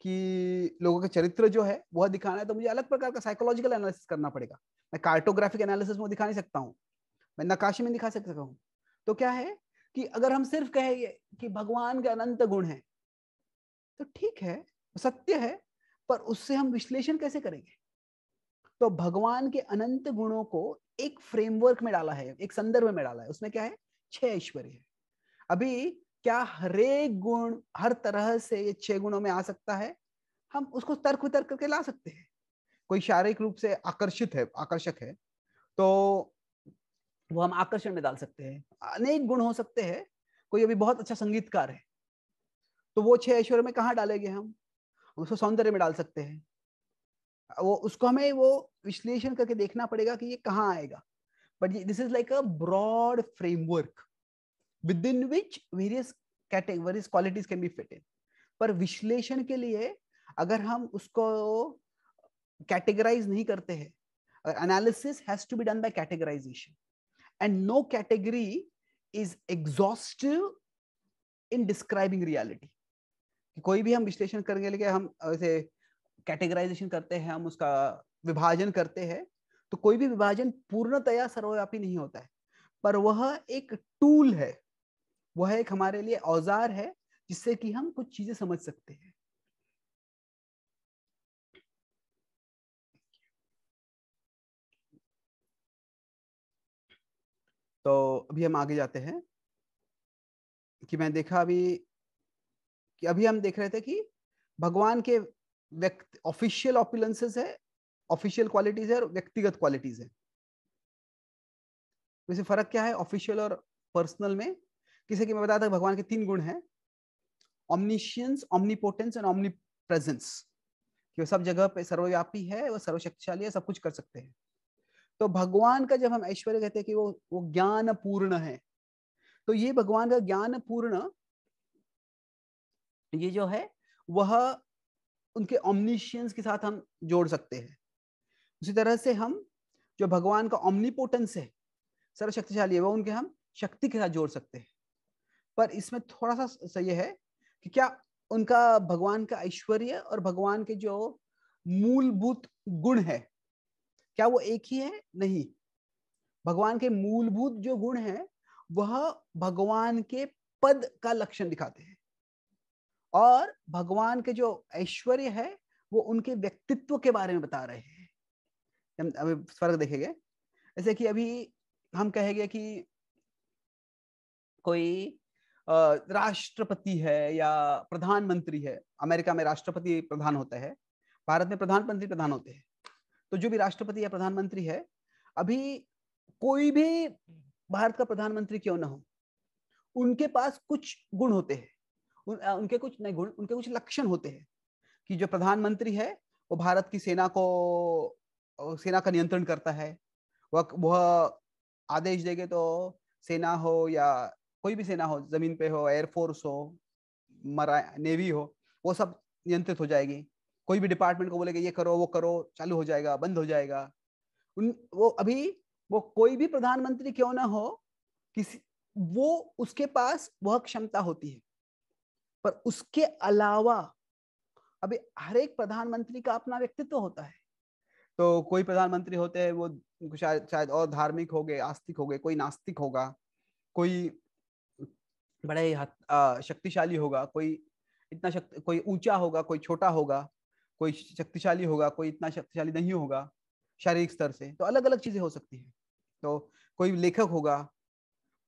कि लोगों का चरित्र जो है वह दिखाना है तो मुझे अलग प्रकार का साइकोलॉजिकल एनालिसिस करना पड़ेगा मैं कार्टोग्राफिक एनालिसिस में दिखा नहीं सकता हूँ मैं नकाशी में दिखा सकता हूँ तो क्या है कि अगर हम सिर्फ कहेंगे कि भगवान के अनंत गुण है तो ठीक है सत्य है पर उससे हम विश्लेषण कैसे करेंगे तो भगवान के अनंत गुणों को एक फ्रेमवर्क में डाला है एक संदर्भ में डाला है उसमें क्या है छह ऐश्वर्य है अभी क्या हरेक गुण हर तरह से ये छह गुणों में आ सकता है हम उसको तर्क वितर्क करके ला सकते हैं कोई शारीरिक रूप से आकर्षित है आकर्षक है तो वो हम आकर्षण में डाल सकते हैं अनेक गुण हो सकते हैं कोई अभी बहुत अच्छा संगीतकार है तो वो छह ऐश्वर्य में कहाँ डालेंगे हम उसको सौंदर्य में डाल सकते हैं वो उसको हमें वो विश्लेषण करके देखना पड़ेगा कि ये कहाँ आएगा but this is like a broad framework within which various categories qualities can be fit in पर विश्लेषण के लिए अगर हम उसको कैटेगराइज नहीं करते हैं analysis has to be done by categorization and no category is exhaustive in describing reality कोई भी हम विश्लेषण करने लगे हम ऐसे कैटेगराइजेशन करते हैं हम उसका विभाजन करते हैं तो कोई भी विभाजन पूर्णतया सर्वव्यापी नहीं होता है पर वह एक टूल है वह एक हमारे लिए औजार है जिससे कि हम कुछ चीजें समझ सकते हैं तो अभी हम आगे जाते हैं कि मैं देखा अभी कि अभी हम देख रहे थे कि भगवान के व्यक्ति ऑफिशियल ऑपुलेंसेस है ऑफिशियल क्वालिटीज है और व्यक्तिगत क्वालिटीज है वैसे फर्क क्या है ऑफिशियल और पर्सनल में किसे कि मैं बता था भगवान के तीन गुण हैं omniscience omnipotence and omnipresence कि वो सब जगह पे सर्वव्यापी है वो सर्वशक्तिशाली है सब कुछ कर सकते हैं तो भगवान का जब हम ऐश्वर्य कहते हैं कि वो वो ज्ञान पूर्ण है तो ये भगवान का ज्ञान पूर्ण ये जो है वह उनके ऑमनिशियंस के साथ हम जोड़ सकते हैं उसी तरह से हम जो भगवान का ऑमनीपोटेंस है सर्वशक्तिशाली है वह उनके हम शक्ति के साथ जोड़ सकते हैं पर इसमें थोड़ा सा यह है कि क्या उनका भगवान का ऐश्वर्य और भगवान के जो मूलभूत गुण है क्या वो एक ही है नहीं भगवान के मूलभूत जो गुण है वह भगवान के पद का लक्षण दिखाते हैं और भगवान के जो ऐश्वर्य है वो उनके व्यक्तित्व के बारे में बता रहे हैं अभी फर्क देखेंगे जैसे कि अभी हम कहेंगे कि कोई राष्ट्रपति है या प्रधानमंत्री है अमेरिका में राष्ट्रपति प्रधान होता है भारत में प्रधानमंत्री प्रधान होते हैं तो जो भी राष्ट्रपति या प्रधानमंत्री है अभी कोई भी भारत का प्रधानमंत्री क्यों ना हो उनके पास कुछ गुण होते हैं उन, उनके कुछ नहीं गुण उनके कुछ लक्षण होते हैं कि जो प्रधानमंत्री है वो भारत की सेना को सेना का नियंत्रण करता है वह वह आदेश देंगे तो सेना हो या कोई भी सेना हो जमीन पे हो एयरफोर्स हो मरा नेवी हो वो सब नियंत्रित हो जाएगी कोई भी डिपार्टमेंट को बोलेगा ये करो वो करो चालू हो जाएगा बंद हो जाएगा उन वो अभी वो कोई भी प्रधानमंत्री क्यों ना हो किसी वो उसके पास वह क्षमता होती है पर उसके अलावा अभी हर एक प्रधानमंत्री का अपना व्यक्तित्व होता है तो कोई प्रधानमंत्री होते हैं वो शायद शायद और धार्मिक हो गए आस्तिक हो गए कोई नास्तिक होगा कोई बड़े शक्तिशाली होगा कोई इतना शक्ति कोई ऊंचा होगा कोई छोटा होगा कोई शक्तिशाली होगा कोई इतना शक्तिशाली नहीं होगा शारीरिक स्तर से तो अलग अलग चीजें हो सकती है तो कोई लेखक होगा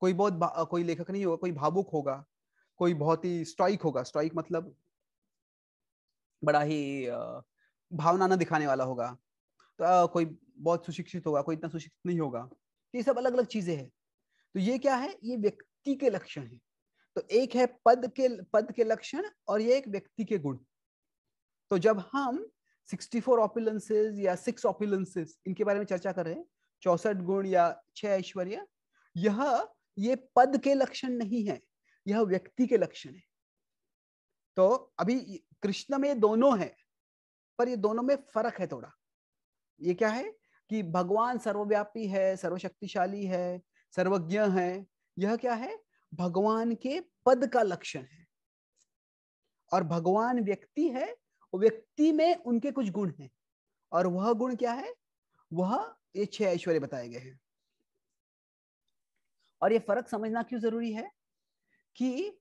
कोई बहुत कोई लेखक नहीं होगा कोई भावुक होगा कोई बहुत ही स्ट्राइक होगा स्ट्राइक मतलब बड़ा ही भावना न दिखाने वाला होगा तो कोई बहुत सुशिक्षित होगा कोई इतना सुशिक्षित नहीं होगा ये सब अलग अलग चीजें हैं तो ये क्या है ये व्यक्ति के लक्षण है तो एक है पद के पद के लक्षण और ये एक व्यक्ति के गुण तो जब हम 64 ऑपुलेंसेज या सिक्स ऑपिलेंसेज इनके बारे में चर्चा कर रहे हैं चौसठ गुण या छह ऐश्वर्य यह ये पद के लक्षण नहीं है यह व्यक्ति के लक्षण है तो अभी कृष्ण में दोनों है पर ये दोनों में फर्क है थोड़ा ये क्या है कि भगवान सर्वव्यापी है सर्वशक्तिशाली है सर्वज्ञ है यह क्या है भगवान के पद का लक्षण है और भगवान व्यक्ति है व्यक्ति में उनके कुछ गुण हैं और वह गुण क्या है वह ये छह ऐश्वर्य बताए गए हैं और ये फर्क समझना क्यों जरूरी है कि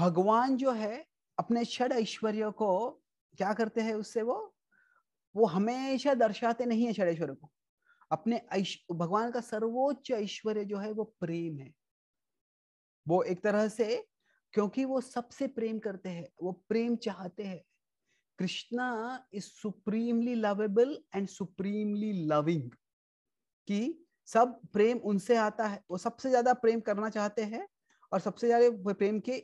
भगवान जो है अपने छठ ऐश्वर्य को क्या करते हैं उससे वो वो हमेशा दर्शाते नहीं है छठ ऐश्वर्य को अपने भगवान का सर्वोच्च ऐश्वर्य जो है वो प्रेम है वो एक तरह से क्योंकि वो सबसे प्रेम करते हैं वो प्रेम चाहते हैं Krishna is supremely lovable and supremely loving कि सब प्रेम उनसे आता है वो सबसे ज्यादा प्रेम करना चाहते हैं और सबसे ज्यादा प्रेम के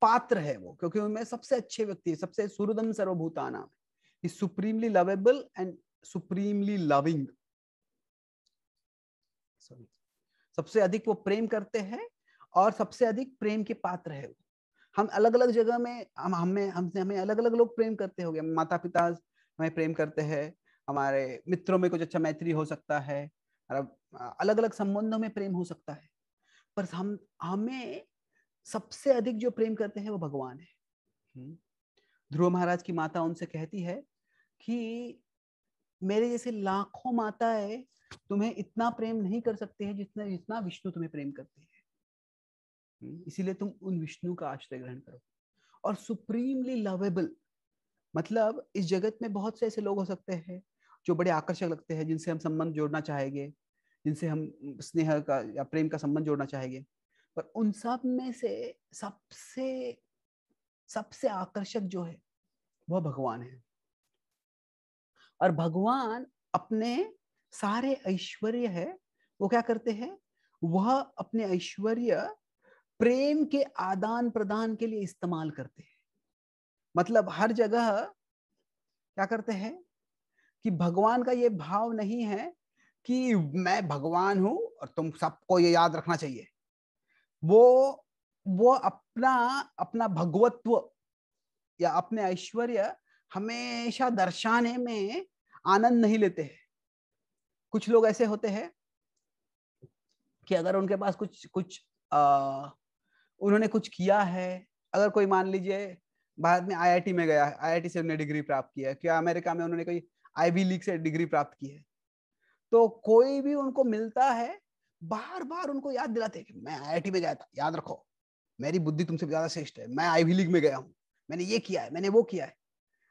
पात्र है वो क्योंकि उनमें सबसे अच्छे व्यक्ति है सबसे सुरदम सर्वभूताना is supremely lovable and supremely loving sorry सबसे अधिक वो प्रेम करते हैं और सबसे अधिक प्रेम के पात्र है हम अलग अलग जगह में हम हमें हमसे हमें अलग अलग लोग प्रेम करते हो माता पिता हमें प्रेम करते हैं हमारे मित्रों में कुछ अच्छा मैत्री हो सकता है मतलब, अलग अलग संबंधों में प्रेम हो सकता है पर हम हमें सबसे अधिक जो प्रेम करते हैं वो भगवान है हम्म। ध्रुव महाराज की माता उनसे कहती है कि मेरे जैसे लाखों माताएं तुम्हें इतना प्रेम नहीं कर सकते हैं जितना जितना विष्णु तुम्हें प्रेम करते हैं हम्म, इसीलिए तुम उन विष्णु का आश्रय ग्रहण करो और सुप्रीमली लवेबल मतलब इस जगत में बहुत से ऐसे लोग हो सकते हैं जो बड़े आकर्षक लगते हैं जिनसे हम संबंध जोड़ना चाहेंगे जिनसे हम स्नेह का या प्रेम का संबंध जोड़ना चाहेंगे पर उन सब में से सबसे सबसे आकर्षक जो है वह भगवान है और भगवान अपने सारे ऐश्वर्य है वो क्या करते हैं वह अपने ऐश्वर्य प्रेम के आदान प्रदान के लिए इस्तेमाल करते हैं मतलब हर जगह क्या करते हैं कि भगवान का ये भाव नहीं है कि मैं भगवान हूं और तुम सबको ये याद रखना चाहिए वो वो अपना अपना भगवत्व या अपने ऐश्वर्य हमेशा दर्शाने में आनंद नहीं लेते हैं कुछ लोग ऐसे होते हैं कि अगर उनके पास कुछ कुछ आ, उन्होंने कुछ किया है अगर कोई मान लीजिए भारत में आईआईटी में गया है आईआईटी से उन्होंने डिग्री प्राप्त किया है क्या अमेरिका में उन्होंने कोई आईवी लीग से डिग्री प्राप्त की है तो कोई भी उनको मिलता है बार बार उनको याद दिलाते कि मैं आईआईटी में गया था याद रखो मेरी बुद्धि तुमसे ज्यादा श्रेष्ठ है मैं आईवी लीग में गया हूँ मैंने ये किया है मैंने वो किया है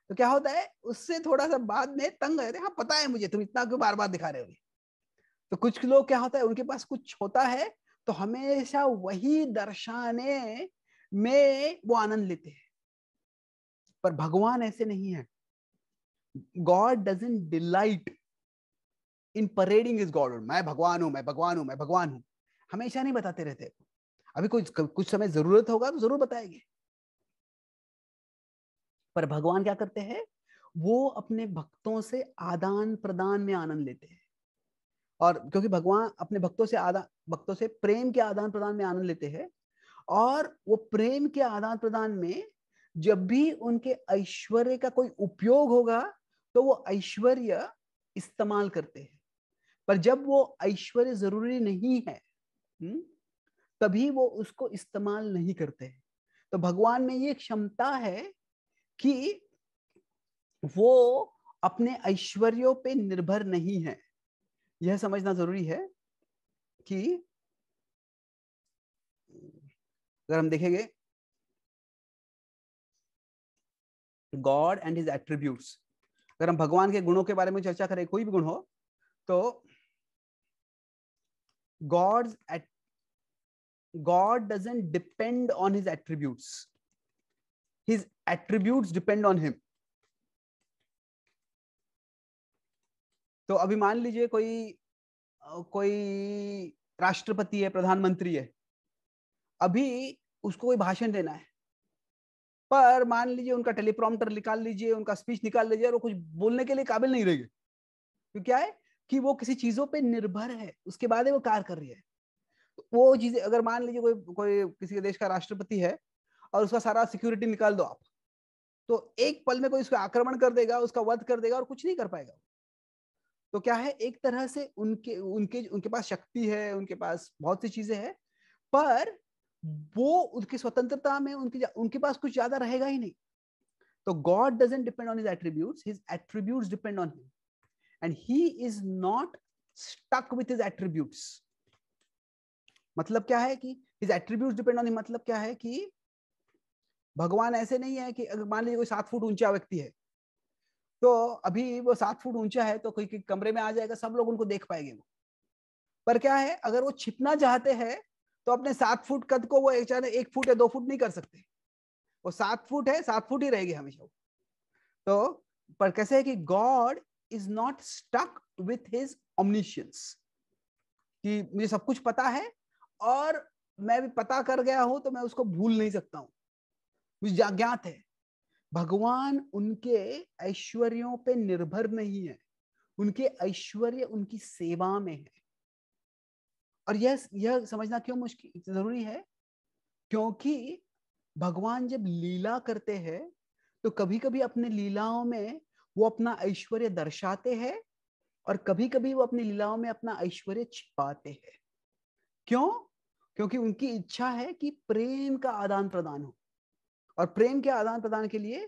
तो क्या होता है उससे थोड़ा सा बाद में तंग रहते हाँ पता है मुझे तुम इतना क्यों बार बार दिखा रहे हो तो कुछ लोग क्या होता है उनके पास कुछ होता है तो हमेशा वही दर्शाने में वो आनंद लेते हैं पर भगवान ऐसे नहीं है God doesn't delight in parading is God मैं भगवान हूं मैं भगवान हूं मैं भगवान हूं हमेशा नहीं बताते रहते अभी कुछ कुछ समय जरूरत होगा तो जरूर बताएंगे पर भगवान क्या करते हैं वो अपने भक्तों से आदान प्रदान में आनंद लेते हैं और क्योंकि भगवान अपने भक्तों से आदान भक्तों से प्रेम के आदान प्रदान में आनंद लेते हैं और वो प्रेम के आदान प्रदान में जब भी उनके ऐश्वर्य का कोई उपयोग होगा तो वो ऐश्वर्य इस्तेमाल करते हैं पर जब वो ऐश्वर्य जरूरी नहीं है हम्म, तभी वो उसको इस्तेमाल नहीं करते हैं तो भगवान में ये क्षमता है कि वो अपने ऐश्वर्यों पे निर्भर नहीं है यह समझना जरूरी है कि अगर हम देखेंगे गॉड एंड हिज एट्रीब्यूट्स अगर हम भगवान के गुणों के बारे में चर्चा करें कोई भी गुण हो तो God at God doesn't depend on his attributes his attribute depend on him तो अभी मान लीजिए कोई कोई राष्ट्रपति है प्रधानमंत्री है अभी उसको कोई भाषण देना है पर मान लीजिए उनका टेलीप्रॉम्प्टर निकाल लीजिए उनका स्पीच निकाल लीजिए और वो कुछ बोलने के लिए काबिल नहीं रहेगी तो क्या है कि वो किसी चीजों पे निर्भर है उसके बाद वो कार्य कर रही है तो वो चीजें अगर मान लीजिए कोई कोई किसी देश का राष्ट्रपति है और उसका सारा सिक्योरिटी निकाल दो आप तो एक पल में कोई उसका आक्रमण कर देगा उसका वध कर देगा और कुछ नहीं कर पाएगा तो क्या है एक तरह से उनके उनके उनके पास शक्ति है उनके पास बहुत सी चीजें हैं पर वो उनकी स्वतंत्रता में उनके उनके पास कुछ ज्यादा रहेगा ही नहीं तो God doesn't depend on his attribute his attribute depend on him and he is not stuck with his attribute मतलब क्या है कि हिज एट्रीब्यूट डिपेंड ऑन मतलब क्या है कि भगवान ऐसे नहीं है कि अगर मान लीजिए कोई सात फुट ऊंचा व्यक्ति है तो अभी वो सात फुट ऊंचा है तो कोई कमरे में आ जाएगा सब लोग उनको देख पाएंगे वो पर क्या है अगर वो छिपना चाहते हैं तो अपने सात फुट कद को वो एक चाहे एक फुट या दो फुट नहीं कर सकते वो सात फुट है सात फुट ही रहेगी हमेशा तो पर कैसे है कि God is not stuck with his omniscience कि मुझे सब कुछ पता है और मैं भी पता कर गया हूं तो मैं उसको भूल नहीं सकता हूं ज्ञात है भगवान उनके ऐश्वर्यों पे निर्भर नहीं है उनके ऐश्वर्य उनकी सेवा में है और यह यह समझना क्यों मुश्किल जरूरी है क्योंकि भगवान जब लीला करते हैं तो कभी कभी अपने लीलाओं में वो अपना ऐश्वर्य दर्शाते हैं और कभी कभी वो अपनी लीलाओं में अपना ऐश्वर्य छिपाते हैं क्यों क्योंकि उनकी इच्छा है कि प्रेम का आदान प्रदान हो और प्रेम के आदान प्रदान के लिए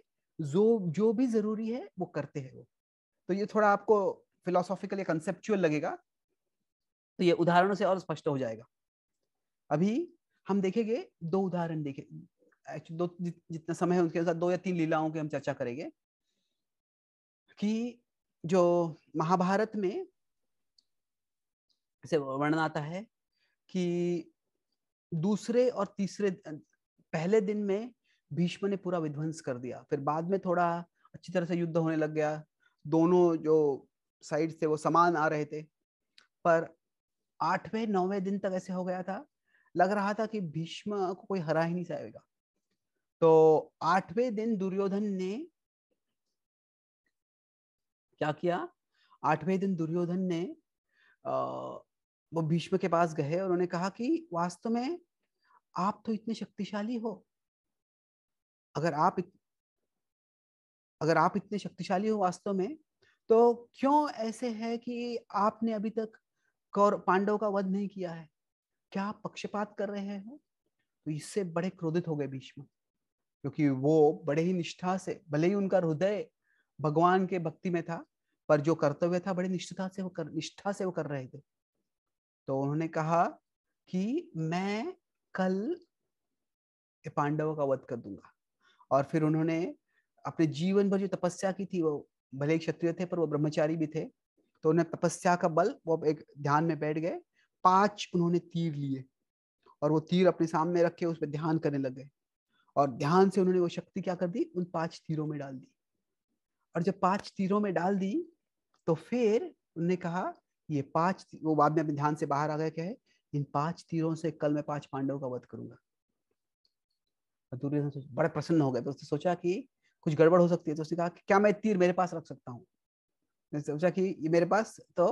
जो जो भी जरूरी है वो करते हैं वो तो ये थोड़ा आपको फिलोसॉफिकल या कंसेप्चुअल लगेगा तो ये उदाहरणों से और स्पष्ट हो जाएगा अभी हम देखेंगे दो उदाहरण देखे दो जितना समय है उनके अनुसार दो या तीन लीलाओं की हम चर्चा करेंगे कि जो महाभारत में से वर्णन आता है कि दूसरे और तीसरे पहले दिन में भीष्म ने पूरा विध्वंस कर दिया फिर बाद में थोड़ा अच्छी तरह से युद्ध होने लग गया दोनों जो साइड थे वो समान आ रहे थे पर आठवें नौवें दिन तक ऐसे हो गया था लग रहा था कि भीष्म को कोई हरा ही नहीं जाएगा तो आठवें दिन दुर्योधन ने क्या किया आठवें दिन दुर्योधन ने वो भीष्म के पास गए और उन्होंने कहा कि वास्तव में आप तो इतने शक्तिशाली हो अगर आप अगर आप इतने शक्तिशाली हो वास्तव में तो क्यों ऐसे है कि आपने अभी तक कौर पांडव का वध नहीं किया है क्या आप पक्षपात कर रहे हो तो इससे बड़े क्रोधित हो गए भीष्म क्योंकि वो बड़े ही निष्ठा से भले ही उनका हृदय भगवान के भक्ति में था पर जो कर्तव्य था बड़े निष्ठता से वो कर निष्ठा से वो कर रहे थे तो उन्होंने कहा कि मैं कल पांडवों का वध कर दूंगा और फिर उन्होंने अपने जीवन भर जो तपस्या की थी वो भले ही क्षत्रिय थे पर वो ब्रह्मचारी भी थे तो उन्हें तपस्या का बल वो एक ध्यान में बैठ गए पांच उन्होंने तीर लिए और वो तीर अपने सामने रखे उस पर ध्यान करने लग गए और ध्यान से उन्होंने वो शक्ति क्या कर दी उन पांच तीरों में डाल दी और जब पांच तीरों में डाल दी तो फिर उन्होंने कहा ये पांच वो बाद में अपने ध्यान से बाहर आ गया कहे इन पांच तीरों से कल मैं पांच पांडवों का वध करूंगा दूर्योधन बड़े प्रसन्न हो गए तो उसने सोचा कि कुछ गड़बड़ हो सकती है तो उसने कहा कि क्या मैं तीर मेरे पास रख सकता हूँ तो सोचा कि ये मेरे पास तो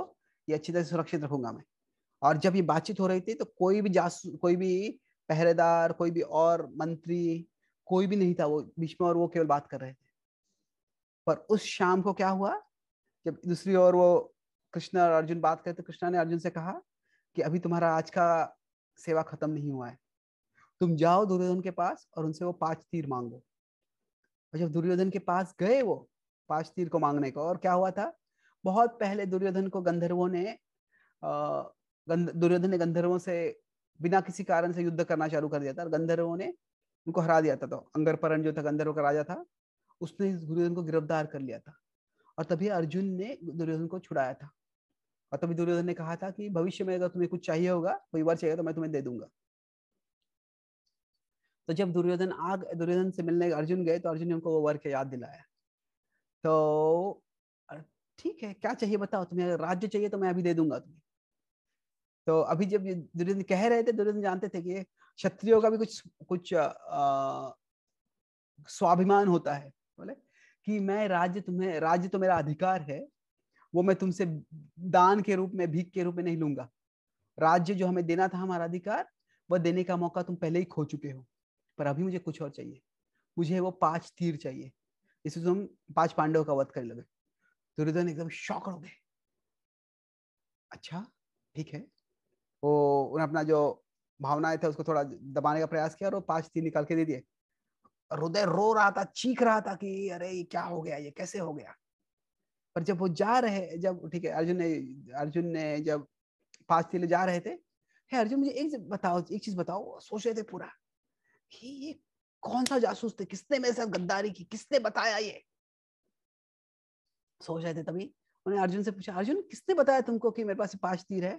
ये अच्छी तरह से सुरक्षित रखूंगा मैं और जब ये बातचीत हो रही थी तो कोई भी जासू कोई भी पहरेदार कोई भी और मंत्री कोई भी नहीं था वो बीच में और वो केवल बात कर रहे थे पर उस शाम को क्या हुआ जब दूसरी ओर वो कृष्णा और अर्जुन बात करे तो कृष्णा ने अर्जुन से कहा कि अभी तुम्हारा आज का सेवा खत्म नहीं हुआ है तुम जाओ दुर्योधन के पास और उनसे वो पांच तीर मांगो और जब दुर्योधन के पास गए वो पांच तीर को मांगने को और क्या हुआ था बहुत पहले दुर्योधन को गंधर्वों ने अः दुर्योधन ने गंधर्वों से बिना किसी कारण से युद्ध करना चालू कर दिया था और गंधर्वों ने उनको हरा दिया था तो अंगरपरण जो था गंधर्व का राजा था उसने दुर्योधन को गिरफ्तार कर लिया था और तभी अर्जुन ने दुर्योधन को छुड़ाया था और तभी दुर्योधन ने कहा था कि भविष्य में अगर तुम्हें कुछ चाहिए होगा कोई बार चाहिए तो मैं तुम्हें दे दूंगा तो जब दुर्योधन आग दुर्योधन से मिलने अर्जुन गए तो अर्जुन ने उनको वो वर के याद दिलाया तो ठीक है क्या चाहिए बताओ तुम्हें अगर राज्य चाहिए तो मैं अभी दे दूंगा तुम्हें तो अभी जब दुर्योधन कह रहे थे दुर्योधन जानते थे कि क्षत्रियो का भी कुछ कुछ आ, स्वाभिमान होता है बोले कि मैं राज्य तुम्हें राज्य तो मेरा अधिकार है वो मैं तुमसे दान के रूप में भीख के रूप में नहीं लूंगा राज्य जो हमें देना था हमारा अधिकार वह देने का मौका तुम पहले ही खो चुके हो पर अभी मुझे कुछ और चाहिए मुझे वो पांच तीर चाहिए इससे तुम तो पांच पांडव का वध करने लगे दुर्योधन एकदम शौक हो गए अच्छा ठीक है वो उन्हें अपना जो भावनाएं थे उसको थोड़ा दबाने का प्रयास किया और वो पांच तीर निकाल के दे दिए हृदय रो रहा था चीख रहा था कि अरे ये क्या हो गया ये कैसे हो गया पर जब वो जा रहे जब ठीक है अर्जुन ने अर्जुन ने जब पांच तीर जा रहे थे हे अर्जुन मुझे एक बताओ एक चीज बताओ सोच रहे थे पूरा कि ये कौन सा जासूस थे किसने मेरे साथ गद्दारी की किसने बताया ये सोच रहे थे तभी उन्हें अर्जुन से पूछा अर्जुन किसने बताया तुमको कि मेरे पास पांच तीर है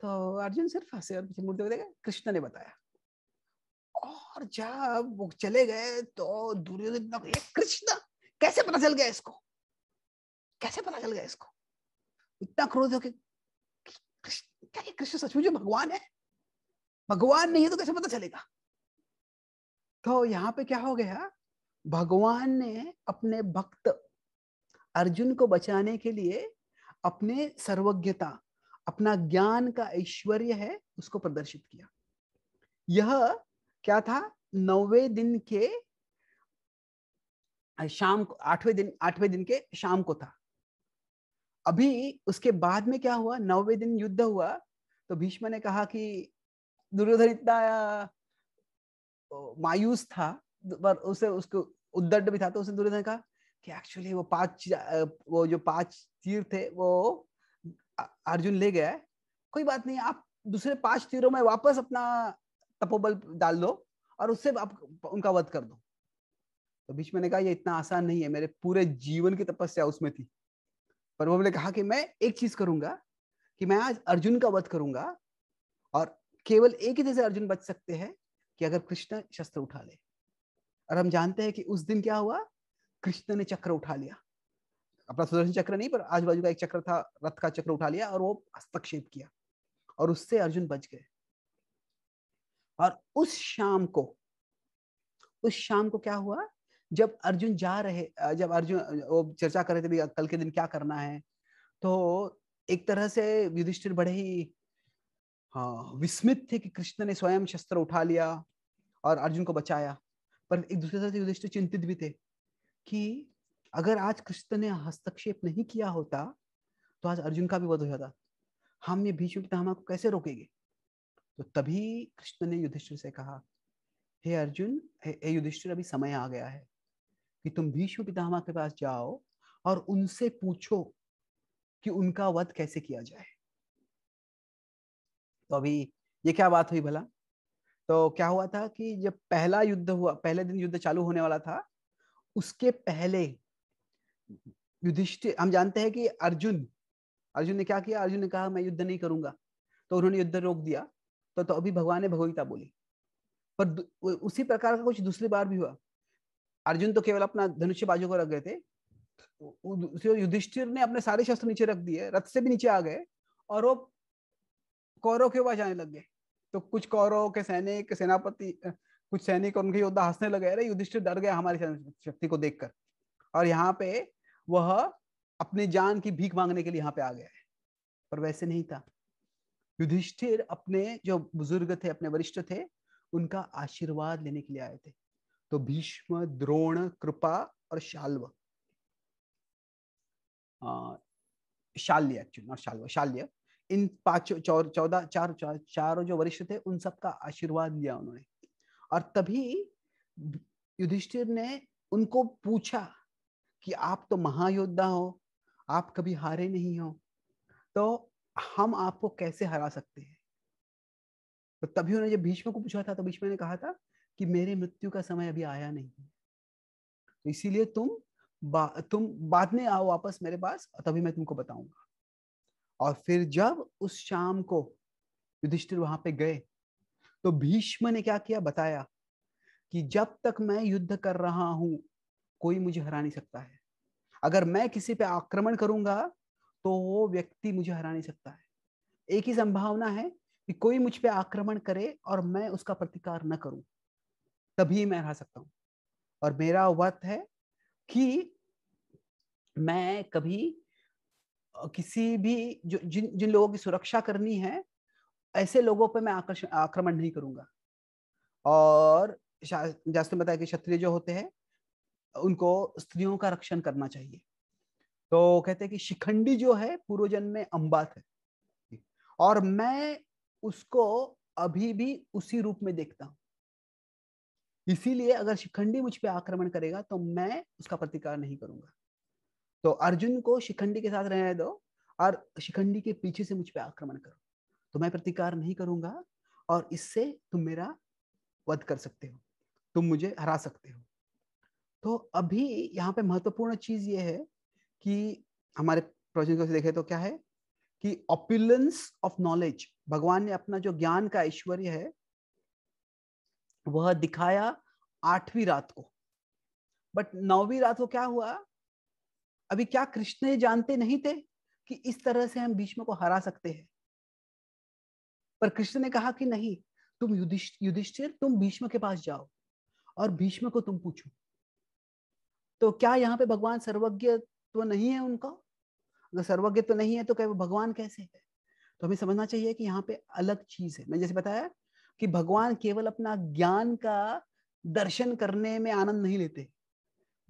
तो अर्जुन सिर्फ हंसे और पीछे मुड़ते देखा कृष्ण ने बताया और जब वो चले गए तो दुर्योधन कृष्ण कैसे पता चल गया इसको कैसे पता चल गया इसको इतना क्रोध हो कि क्या ये कृष्ण सचमुच भगवान है भगवान नहीं है तो कैसे पता चलेगा तो यहाँ पे क्या हो गया भगवान ने अपने भक्त अर्जुन को बचाने के लिए अपने सर्वज्ञता अपना ज्ञान का ऐश्वर्य है उसको प्रदर्शित किया यह क्या था नौवे दिन के शाम को आठवें दिन आठवें दिन के शाम को था अभी उसके बाद में क्या हुआ नौवे दिन युद्ध हुआ तो भीष्म ने कहा कि दुर्योधन इतना आया मायूस था पर उसे उसको उद्दंड भी था तो उसने दुर्योधन कहा कि एक्चुअली वो पांच वो जो पांच तीर थे वो अर्जुन ले गया है कोई बात नहीं आप दूसरे पांच तीरों में वापस अपना तपोबल डाल दो और उससे आप उनका वध कर दो तो बीच में कहा ये इतना आसान नहीं है मेरे पूरे जीवन की तपस्या उसमें थी पर वो ने कहा कि मैं एक चीज करूंगा कि मैं आज अर्जुन का वध करूंगा और केवल एक ही जैसे से अर्जुन बच सकते हैं कि अगर कृष्ण शस्त्र उठा ले और हम जानते हैं कि उस दिन क्या हुआ कृष्ण ने चक्र उठा लिया अपना सुदर्शन चक्र नहीं पर आजू बाजू का एक चक्र था रथ का चक्र उठा लिया और वो हस्तक्षेप किया और उससे अर्जुन बच गए और उस शाम को उस शाम को क्या हुआ जब अर्जुन जा रहे जब अर्जुन वो चर्चा कर रहे थे भी कल के दिन क्या करना है तो एक तरह से युधिष्ठिर बड़े ही हाँ विस्मित थे कि कृष्ण ने स्वयं शस्त्र उठा लिया और अर्जुन को बचाया पर एक दूसरे साथ युधिष्ठिर चिंतित भी थे कि अगर आज कृष्ण ने हस्तक्षेप नहीं किया होता तो आज अर्जुन का भी वध हो जाता हम ये भीष्म को कैसे रोकेंगे तो तभी कृष्ण ने युधिष्ठिर से कहा हे अर्जुन हे युधिष्ठिर अभी समय आ गया है कि तुम भीष्म पितामा के पास जाओ और उनसे पूछो कि उनका वध कैसे किया जाए तो अभी ये क्या बात हुई भला तो क्या हुआ था कि जब पहला युद्ध हुआ पहले दिन युद्ध चालू होने वाला था उसके पहले युधिष्ठिर हम जानते हैं कि अर्जुन अर्जुन ने क्या किया अर्जुन ने कहा मैं युद्ध नहीं करूंगा तो उन्होंने युद्ध रोक दिया तो तो अभी भगवान ने भगवीता बोली पर उसी प्रकार का कुछ दूसरी बार भी हुआ अर्जुन तो केवल अपना धनुष्य बाजू को रख गए थे तो, युधिष्ठिर ने अपने सारे शस्त्र नीचे रख दिए रथ से भी नीचे आ गए और वो कौरव के पास जाने लग गए तो कुछ कौरवों के सैनिक सेनापति कुछ सैनिक और उनके योद्धा हंसने लगे अरे युधिष्ठिर डर गया हमारी शक्ति को देखकर और यहाँ पे वह अपनी जान की भीख मांगने के लिए यहाँ पे आ गया है पर वैसे नहीं था युधिष्ठिर अपने जो बुजुर्ग थे अपने वरिष्ठ थे उनका आशीर्वाद लेने के लिए आए थे तो भीष्म द्रोण कृपा और शाल्व शाल्य एक्चुअली नॉट शाल्व शाल्य इन पांचों चौदह चौदह चार चारों चार जो वरिष्ठ थे उन सबका आशीर्वाद लिया उन्होंने और तभी युधिष्ठिर ने उनको पूछा कि आप तो महायोद्धा हो आप कभी हारे नहीं हो तो हम आपको कैसे हरा सकते हैं तो तभी उन्होंने जब भीष्म को पूछा था तो भीष्म ने कहा था कि मेरे मृत्यु का समय अभी आया नहीं है तो इसीलिए तुम बा, तुम बाद में आओ वापस मेरे पास और तभी मैं तुमको बताऊंगा और फिर जब उस शाम को युधिष्ठिर वहां पे गए तो भीष्म ने क्या किया बताया कि जब तक मैं युद्ध कर रहा हूं कोई मुझे हरा नहीं सकता है अगर मैं किसी पे आक्रमण करूंगा तो वो व्यक्ति मुझे हरा नहीं सकता है एक ही संभावना है कि कोई मुझ पे आक्रमण करे और मैं उसका प्रतिकार न करूं तभी मैं हरा सकता हूं और मेरा वत है कि मैं कभी किसी भी जो जिन जिन लोगों की सुरक्षा करनी है ऐसे लोगों पर मैं आक्रमण नहीं करूंगा और जैसे बताया कि क्षत्रिय जो होते हैं उनको स्त्रियों का रक्षण करना चाहिए तो कहते हैं कि शिखंडी जो है पूर्वजन में अम्बात है और मैं उसको अभी भी उसी रूप में देखता हूं इसीलिए अगर शिखंडी मुझ पर आक्रमण करेगा तो मैं उसका प्रतिकार नहीं करूंगा तो अर्जुन को शिखंडी के साथ रहने दो और शिखंडी के पीछे से मुझ पर आक्रमण करो तो मैं प्रतिकार नहीं करूंगा और इससे तुम मेरा वध कर सकते हो तुम मुझे हरा सकते हो तो अभी यहाँ पे महत्वपूर्ण चीज ये है कि हमारे प्रवचन से देखे तो क्या है कि ऑपुलेंस ऑफ नॉलेज भगवान ने अपना जो ज्ञान का ऐश्वर्य है वह दिखाया आठवीं रात को बट नौवीं रात को क्या हुआ अभी क्या कृष्ण ये जानते नहीं थे कि इस तरह से हम भीष्म को हरा सकते हैं पर कृष्ण ने कहा कि नहीं तुम युधिष्ठिर तुम भीष्म के पास जाओ और भीष्म को तुम पूछो तो क्या यहाँ पे भगवान सर्वज्ञ तो नहीं है उनका अगर सर्वज्ञ तो नहीं है तो क्या भगवान कैसे है तो हमें समझना चाहिए कि यहाँ पे अलग चीज है मैंने जैसे बताया कि भगवान केवल अपना ज्ञान का दर्शन करने में आनंद नहीं लेते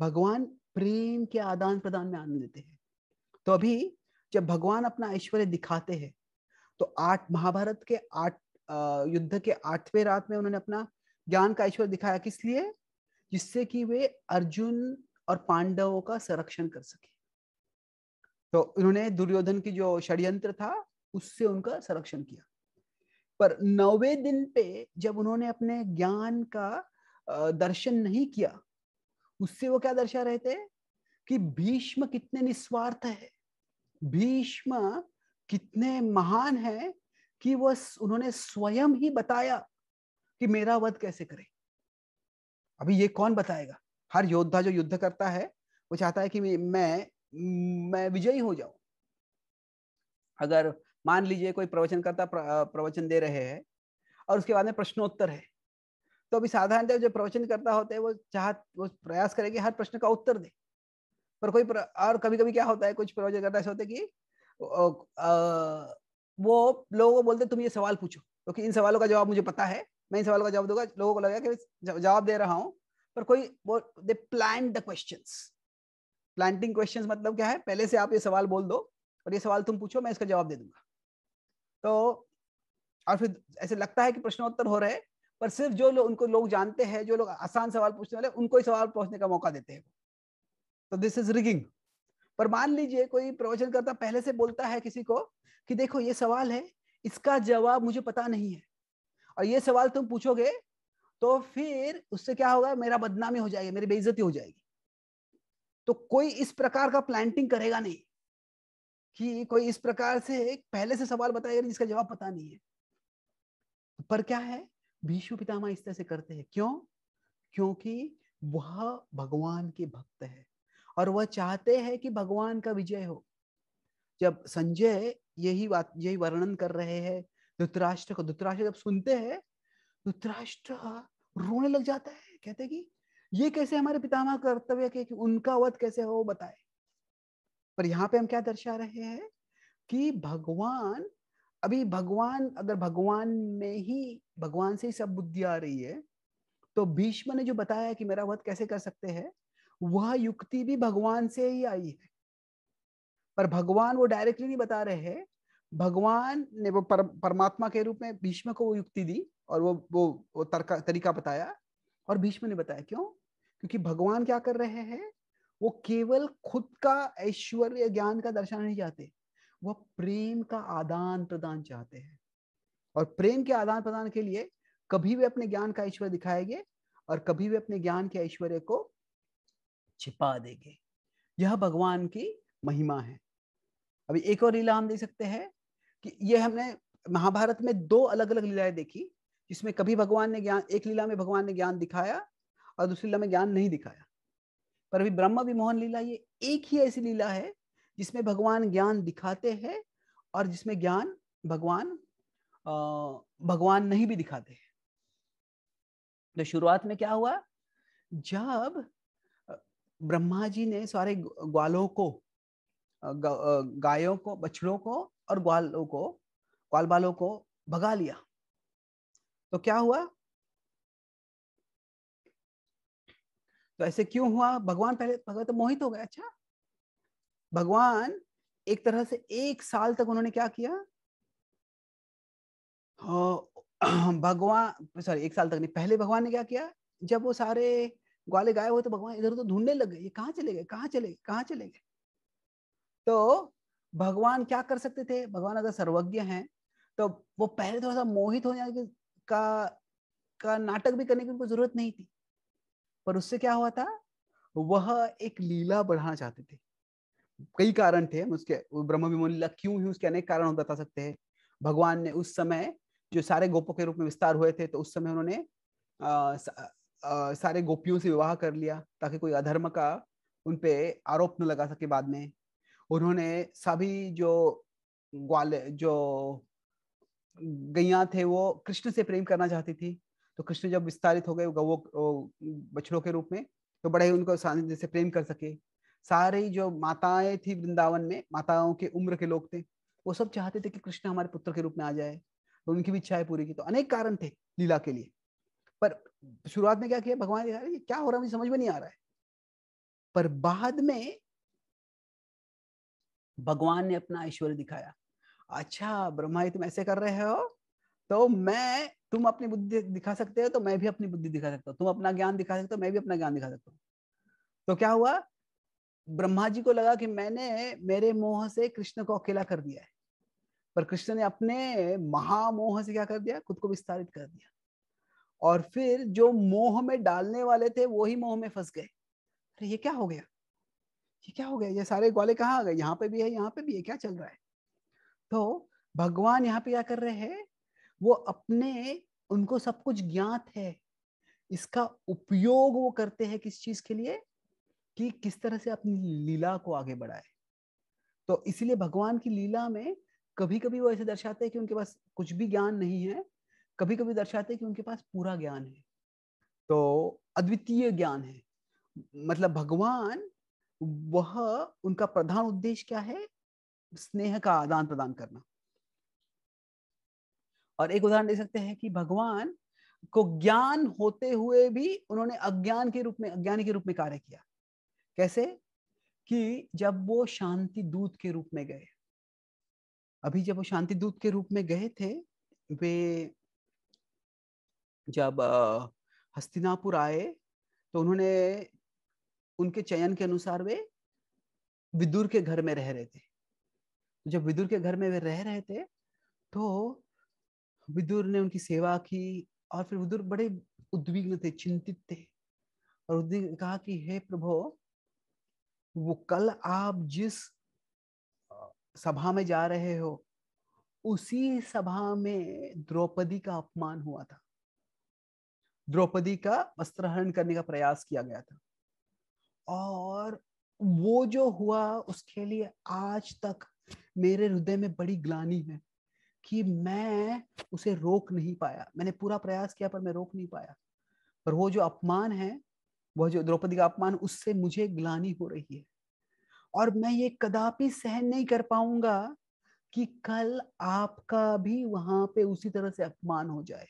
भगवान प्रेम के आदान प्रदान में आनंद लेते हैं तो अभी जब भगवान अपना ऐश्वर्य दिखाते हैं तो आठ महाभारत के आठ युद्ध के आठवें रात में उन्होंने अपना ज्ञान का ऐश्वर्य दिखाया किस लिए जिससे कि वे अर्जुन और पांडवों का संरक्षण कर सके तो उन्होंने दुर्योधन की जो षड्यंत्र था उससे उनका संरक्षण किया पर नौवे दिन पे जब उन्होंने अपने ज्ञान का दर्शन नहीं किया उससे वो क्या दर्शा रहे थे कि भीष्म कितने निस्वार्थ है भीष्म कितने महान है कि वह उन्होंने स्वयं ही बताया कि मेरा वध कैसे करें अभी ये कौन बताएगा हर योद्धा जो युद्ध करता है वो चाहता है कि मैं मैं विजयी हो जाऊं अगर मान लीजिए कोई प्रवचन करता प्र, प्रवचन दे रहे हैं और उसके बाद में प्रश्नोत्तर है तो अभी साधारणतः जो प्रवचन करता होते हैं वो चाह वो प्रयास करेगी हर प्रश्न का उत्तर दे पर कोई प्र... और कभी कभी क्या होता है कुछ प्रवचन करता ऐसे होता है कि वो लोगों को बोलते तुम ये सवाल पूछो क्योंकि तो इन सवालों का जवाब मुझे पता है मैं इन सवालों का जवाब दूंगा लोगों को लगेगा कि जवाब दे रहा हूँ पर कोई वो they plan the question planting question मतलब क्या है पहले से आप ये सवाल बोल दो और ये सवाल तुम पूछो मैं इसका जवाब दे दूंगा तो और फिर ऐसे लगता है कि प्रश्नोत्तर हो रहे पर सिर्फ जो लोग उनको लोग जानते हैं जो लोग आसान सवाल पूछने वाले उनको ही सवाल पूछने का मौका देते हैं तो दिस इज रिगिंग पर मान लीजिए कोई प्रवचन करता पहले से बोलता है किसी को कि देखो ये सवाल है इसका जवाब मुझे पता नहीं है और ये सवाल तुम पूछोगे तो फिर उससे क्या होगा मेरा बदनामी हो जाएगी मेरी बेइज्जती हो जाएगी तो कोई इस प्रकार का प्लांटिंग करेगा नहीं कि कोई इस प्रकार से पहले से सवाल बताएगा जिसका जवाब पता नहीं है पर क्या है भीष्म पितामह इस तरह से करते हैं क्यों क्योंकि वह भगवान के भक्त है और वह चाहते हैं कि भगवान का विजय हो जब संजय यही बात यही वर्णन कर रहे हैं धुतराष्ट्र को धुतराष्ट्र जब सुनते हैं धुतराष्ट्र रोने लग जाता है कहते कि ये कैसे हमारे पितामह कर्तव्य के कि उनका वध कैसे हो बताए पर यहाँ पे हम क्या दर्शा रहे हैं कि भगवान अभी भगवान अगर भगवान में ही भगवान से ही सब बुद्धि आ रही है तो भीष्म ने जो बताया कि मेरा वध कैसे कर सकते हैं वह युक्ति भी भगवान से ही आई है पर भगवान वो डायरेक्टली नहीं बता रहे हैं भगवान ने वो पर, परमात्मा के रूप में भीष्म को वो युक्ति दी और वो वो, वो तरका, तरीका बताया और भीष्म ने बताया क्यों क्योंकि भगवान क्या कर रहे हैं वो केवल खुद का ऐश्वर्य ज्ञान का दर्शन नहीं चाहते वह प्रेम का आदान प्रदान चाहते हैं और प्रेम के आदान प्रदान के लिए कभी वे अपने ज्ञान का ऐश्वर्य दिखाएंगे और कभी वे अपने ज्ञान के ऐश्वर्य को छिपा देंगे यह भगवान की महिमा है अभी एक और लीला हम देख सकते हैं कि यह हमने महाभारत में दो अलग अलग लीलाएं देखी जिसमें कभी भगवान ने ज्ञान एक लीला में भगवान ने ज्ञान दिखाया और दूसरी लीला में ज्ञान नहीं दिखाया पर अभी ब्रह्म विमोहन लीला ये एक ही ऐसी लीला है जिसमें भगवान ज्ञान दिखाते हैं और जिसमें ज्ञान भगवान भगवान नहीं भी दिखाते हैं तो शुरुआत में क्या हुआ जब ब्रह्मा जी ने सारे ग्वालों को गायों को बछड़ों को और ग्वालों को ग्वाल बालों को भगा लिया तो क्या हुआ तो ऐसे क्यों हुआ भगवान पहले भगवान तो मोहित हो गए अच्छा भगवान एक तरह से एक साल तक उन्होंने क्या किया हाँ, (clears throat) भगवान सॉरी एक साल तक नहीं पहले भगवान ने क्या किया जब वो सारे ग्वाले गायब हुए तो भगवान इधर उधर ढूंढने लग गए ये कहाँ चले गए कहाँ चले गए कहाँ चले गए तो भगवान क्या कर सकते थे भगवान अगर सर्वज्ञ हैं तो वो पहले थोड़ा सा मोहित हो जाने का का नाटक भी करने की उनको जरूरत नहीं थी पर उससे क्या हुआ था वह एक लीला बढ़ाना चाहते थे कई कारण थे हम उसके ब्रह्म विमोलीला क्यों हुई उसके अनेक कारण हम बता सकते हैं भगवान ने उस समय जो सारे गोपों के रूप में विस्तार हुए थे तो उस समय उन्होंने सारे गोपियों से विवाह कर लिया ताकि कोई अधर्म का उनपे आरोप न लगा सके बाद में उन्होंने सभी जो ग्वाले जो गैया थे वो कृष्ण से प्रेम करना चाहती थी तो कृष्ण जब विस्तारित हो गए वो बछड़ों के रूप में तो बड़े उनको सानिध्य से प्रेम कर सके सारे जो माताएं थी वृंदावन में माताओं के उम्र के लोग थे वो सब चाहते थे कि कृष्ण हमारे पुत्र के रूप में आ जाए तो उनकी भी इच्छाएं पूरी की तो अनेक कारण थे लीला के लिए पर शुरुआत में क्या किया भगवान ने कहा क्या हो रहा है मुझे समझ में नहीं आ रहा है पर बाद में भगवान ने अपना ऐश्वर्य दिखाया अच्छा ब्रह्मा तुम ऐसे कर रहे हो तो मैं तुम अपनी बुद्धि दिखा सकते हो तो मैं भी अपनी बुद्धि दिखा सकता हूँ तुम अपना ज्ञान दिखा सकते हो मैं भी अपना ज्ञान दिखा सकता हूँ तो क्या हुआ ब्रह्मा जी को लगा कि मैंने मेरे मोह से कृष्ण को अकेला कर दिया है पर कृष्ण ने अपने महामोह से क्या कर दिया खुद को विस्तारित कर दिया और फिर जो मोह में डालने वाले थे वो ही मोह में फंस गए अरे ये क्या हो गया ये क्या हो गया ये सारे ग्वाले कहाँ आ गए यहाँ पे भी है यहाँ पे भी है क्या चल रहा है तो भगवान यहाँ पे क्या कर रहे हैं वो अपने उनको सब कुछ ज्ञात है इसका उपयोग वो करते हैं किस चीज के लिए कि किस तरह से अपनी लीला को आगे बढ़ाए तो इसीलिए भगवान की लीला में कभी कभी वो ऐसे दर्शाते हैं कि उनके पास कुछ भी ज्ञान नहीं है कभी कभी दर्शाते हैं कि उनके पास पूरा ज्ञान है तो अद्वितीय ज्ञान है मतलब भगवान वह उनका प्रधान उद्देश्य क्या है स्नेह का आदान प्रदान करना और एक उदाहरण दे सकते हैं कि भगवान को ज्ञान होते हुए भी उन्होंने अज्ञान के रूप में अज्ञानी के रूप में कार्य किया कैसे कि जब वो शांति दूत के रूप में गए अभी जब वो शांति दूत के रूप में गए थे वे जब हस्तिनापुर आए तो उन्होंने उनके चयन के अनुसार वे विदुर के घर में रह रहे थे तो जब विदुर के घर में वे रह रहे थे तो विदुर ने उनकी सेवा की और फिर विदुर बड़े उद्विग्न थे चिंतित थे और उद्विग्न कहा कि हे प्रभो वो कल आप जिस सभा में जा रहे हो उसी सभा में द्रौपदी का अपमान हुआ था द्रौपदी का वस्त्रहरण करने का प्रयास किया गया था और वो जो हुआ उसके लिए आज तक मेरे हृदय में बड़ी ग्लानी है कि मैं उसे रोक नहीं पाया मैंने पूरा प्रयास किया पर मैं रोक नहीं पाया पर वो जो अपमान है वह जो द्रौपदी का अपमान उससे मुझे ग्लानी हो रही है और मैं ये कदापि सहन नहीं कर पाऊंगा कि कल आपका भी वहां पे उसी तरह से अपमान हो जाए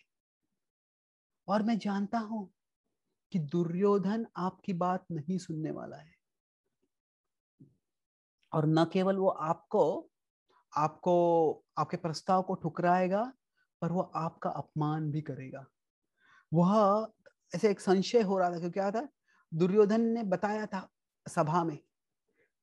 और मैं जानता हूं कि दुर्योधन आपकी बात नहीं सुनने वाला है और न केवल वो आपको आपको आपके प्रस्ताव को ठुकराएगा पर वो आपका अपमान भी करेगा वह ऐसे एक संशय हो रहा था क्योंकि क्या था दुर्योधन ने बताया था सभा में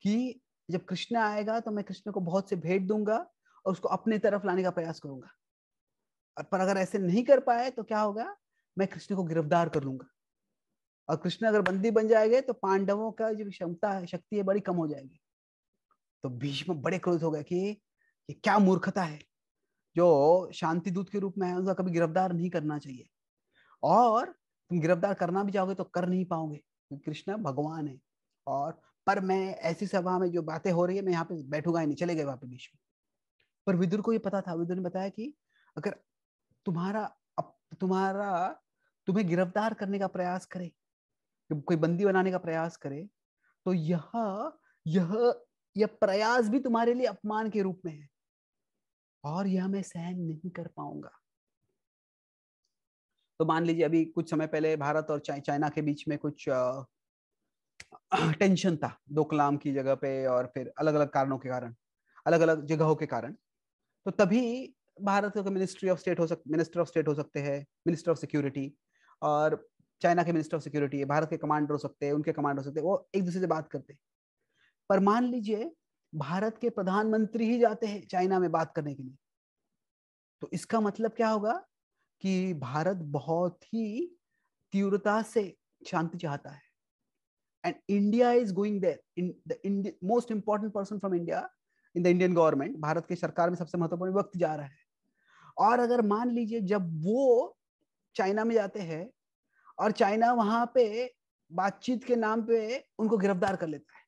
कि जब कृष्ण आएगा तो मैं कृष्ण को बहुत से भेंट दूंगा और उसको अपने तरफ लाने का प्रयास करूंगा पर अगर ऐसे नहीं कर पाए तो क्या होगा मैं कृष्ण को गिरफ्तार कर लूंगा और कृष्ण अगर बंदी बन जाएंगे तो पांडवों का जो क्षमता है शक्ति है बड़ी कम हो जाएगी तो भीष्म बड़े क्रोध हो गए कि ये क्या मूर्खता है जो शांति दूत के रूप में है उनका कभी गिरफ्तार नहीं करना चाहिए और तुम गिरफ्तार करना भी चाहोगे तो कर नहीं पाओगे कृष्ण भगवान है और पर मैं ऐसी सभा में जो बातें हो रही है मैं यहाँ पे बैठूंगा ही नहीं चले गए वहां पे बीच में पर विदुर को ये पता था विदुर ने बताया कि अगर तुम्हारा तुम्हारा तुम्हें गिरफ्तार करने का प्रयास करे कोई बंदी बनाने का प्रयास करे तो यह यह यह प्रयास भी तुम्हारे लिए अपमान के रूप में है और यह मैं सहन नहीं कर पाऊंगा तो मान लीजिए अभी कुछ समय पहले भारत और चाइना के बीच में कुछ टेंशन (clears throat) था दोकलाम की जगह पे और फिर अलग अलग कारणों के कारण अलग अलग जगहों के कारण तो तभी भारत के मिनिस्ट्री ऑफ स्टेट हो सक मिनिस्टर ऑफ स्टेट हो सकते हैं मिनिस्टर ऑफ सिक्योरिटी और चाइना के मिनिस्टर ऑफ सिक्योरिटी भारत के कमांडर हो सकते हैं उनके कमांडर हो सकते हैं वो एक दूसरे से बात करते पर मान लीजिए भारत के प्रधानमंत्री ही जाते हैं चाइना में बात करने के लिए तो इसका मतलब क्या होगा कि भारत बहुत ही तीव्रता से शांति चाहता है and India is going there in the Indi- most important person from india in the indian government Bharat के सरकार में सबसे महत्वपूर्ण वक्त जा रहा है और अगर मान लीजिए जब वो चाइना में जाते हैं और चाइना वहां पे बातचीत के नाम पे उनको गिरफ्तार कर लेता है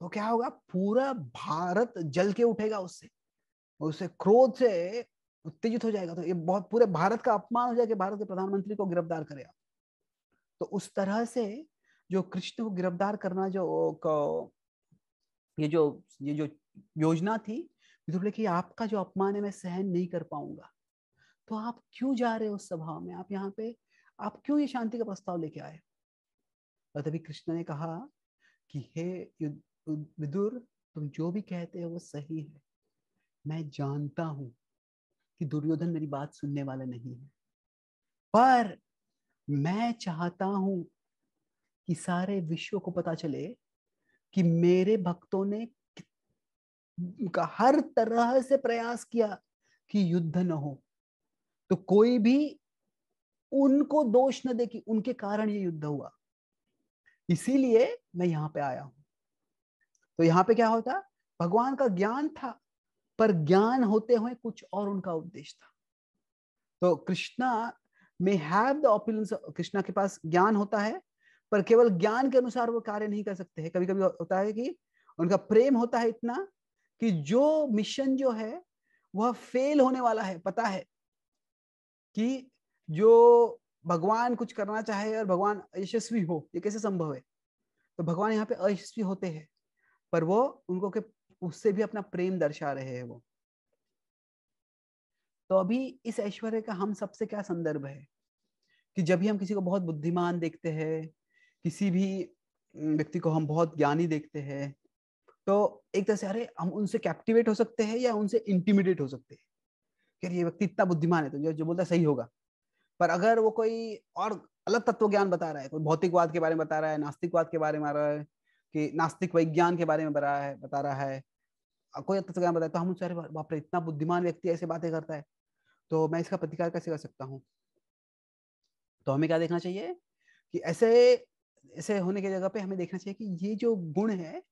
तो क्या होगा पूरा भारत जल के उठेगा उससे उससे क्रोध से उत्तेजित हो जाएगा तो ये बहुत पूरे भारत का अपमान हो जाएगा भारत के प्रधानमंत्री को गिरफ्तार करे आप तो उस तरह से जो कृष्ण को गिरफ्तार करना जो ये जो ये जो योजना थी तो बोले कि आपका जो अपमान है मैं सहन नहीं कर पाऊंगा तो आप क्यों जा रहे हो उस सभा में आप यहाँ पे आप क्यों ये शांति का प्रस्ताव लेके आए और तभी कृष्ण ने कहा कि हे विदुर तुम जो भी कहते हो वो सही है मैं जानता हूं कि दुर्योधन मेरी बात सुनने वाला नहीं है पर मैं चाहता हूं कि सारे विश्व को पता चले कि मेरे भक्तों ने का हर तरह से प्रयास किया कि युद्ध न हो तो कोई भी उनको दोष न दे कि उनके कारण ये युद्ध हुआ इसीलिए मैं यहां पे आया हूं तो यहां पे क्या होता भगवान का ज्ञान था पर ज्ञान होते हुए कुछ और उनका उद्देश्य था तो Krishna may have the opulence Krishna के पास ज्ञान होता है पर केवल ज्ञान के अनुसार वो कार्य नहीं कर सकते हैं कभी कभी होता है कि उनका प्रेम होता है इतना कि जो मिशन जो है वह फेल होने वाला है पता है कि जो भगवान कुछ करना चाहे और भगवान यशस्वी हो ये कैसे संभव है तो भगवान यहाँ पे अयशस्वी होते हैं पर वो उनको के उससे भी अपना प्रेम दर्शा रहे हैं वो तो अभी इस ऐश्वर्य का हम सबसे क्या संदर्भ है कि जब भी हम किसी को बहुत बुद्धिमान देखते हैं किसी भी व्यक्ति को हम बहुत ज्ञानी देखते हैं तो एक तरह से अरे हम उनसे कैप्टिवेट हो सकते हैं या उनसे इंटीमिडेट हो सकते हैं ये व्यक्ति इतना बुद्धिमान है तो जो, जो बोलता है सही होगा पर अगर वो कोई और अलग तत्व ज्ञान बता रहा है कोई भौतिकवाद के बारे में बता रहा है नास्तिकवाद के बारे में आ रहा है कि नास्तिक विज्ञान के बारे में बता रहा है बता रहा है कोई तत्व ज्ञान बताया तो हम उनसे अरे बाप रे इतना बुद्धिमान व्यक्ति ऐसे बातें करता है तो मैं इसका प्रतिकार कैसे कर सकता हूँ तो हमें क्या देखना चाहिए कि ऐसे ऐसे होने की जगह पे हमें देखना चाहिए कि ये जो गुण है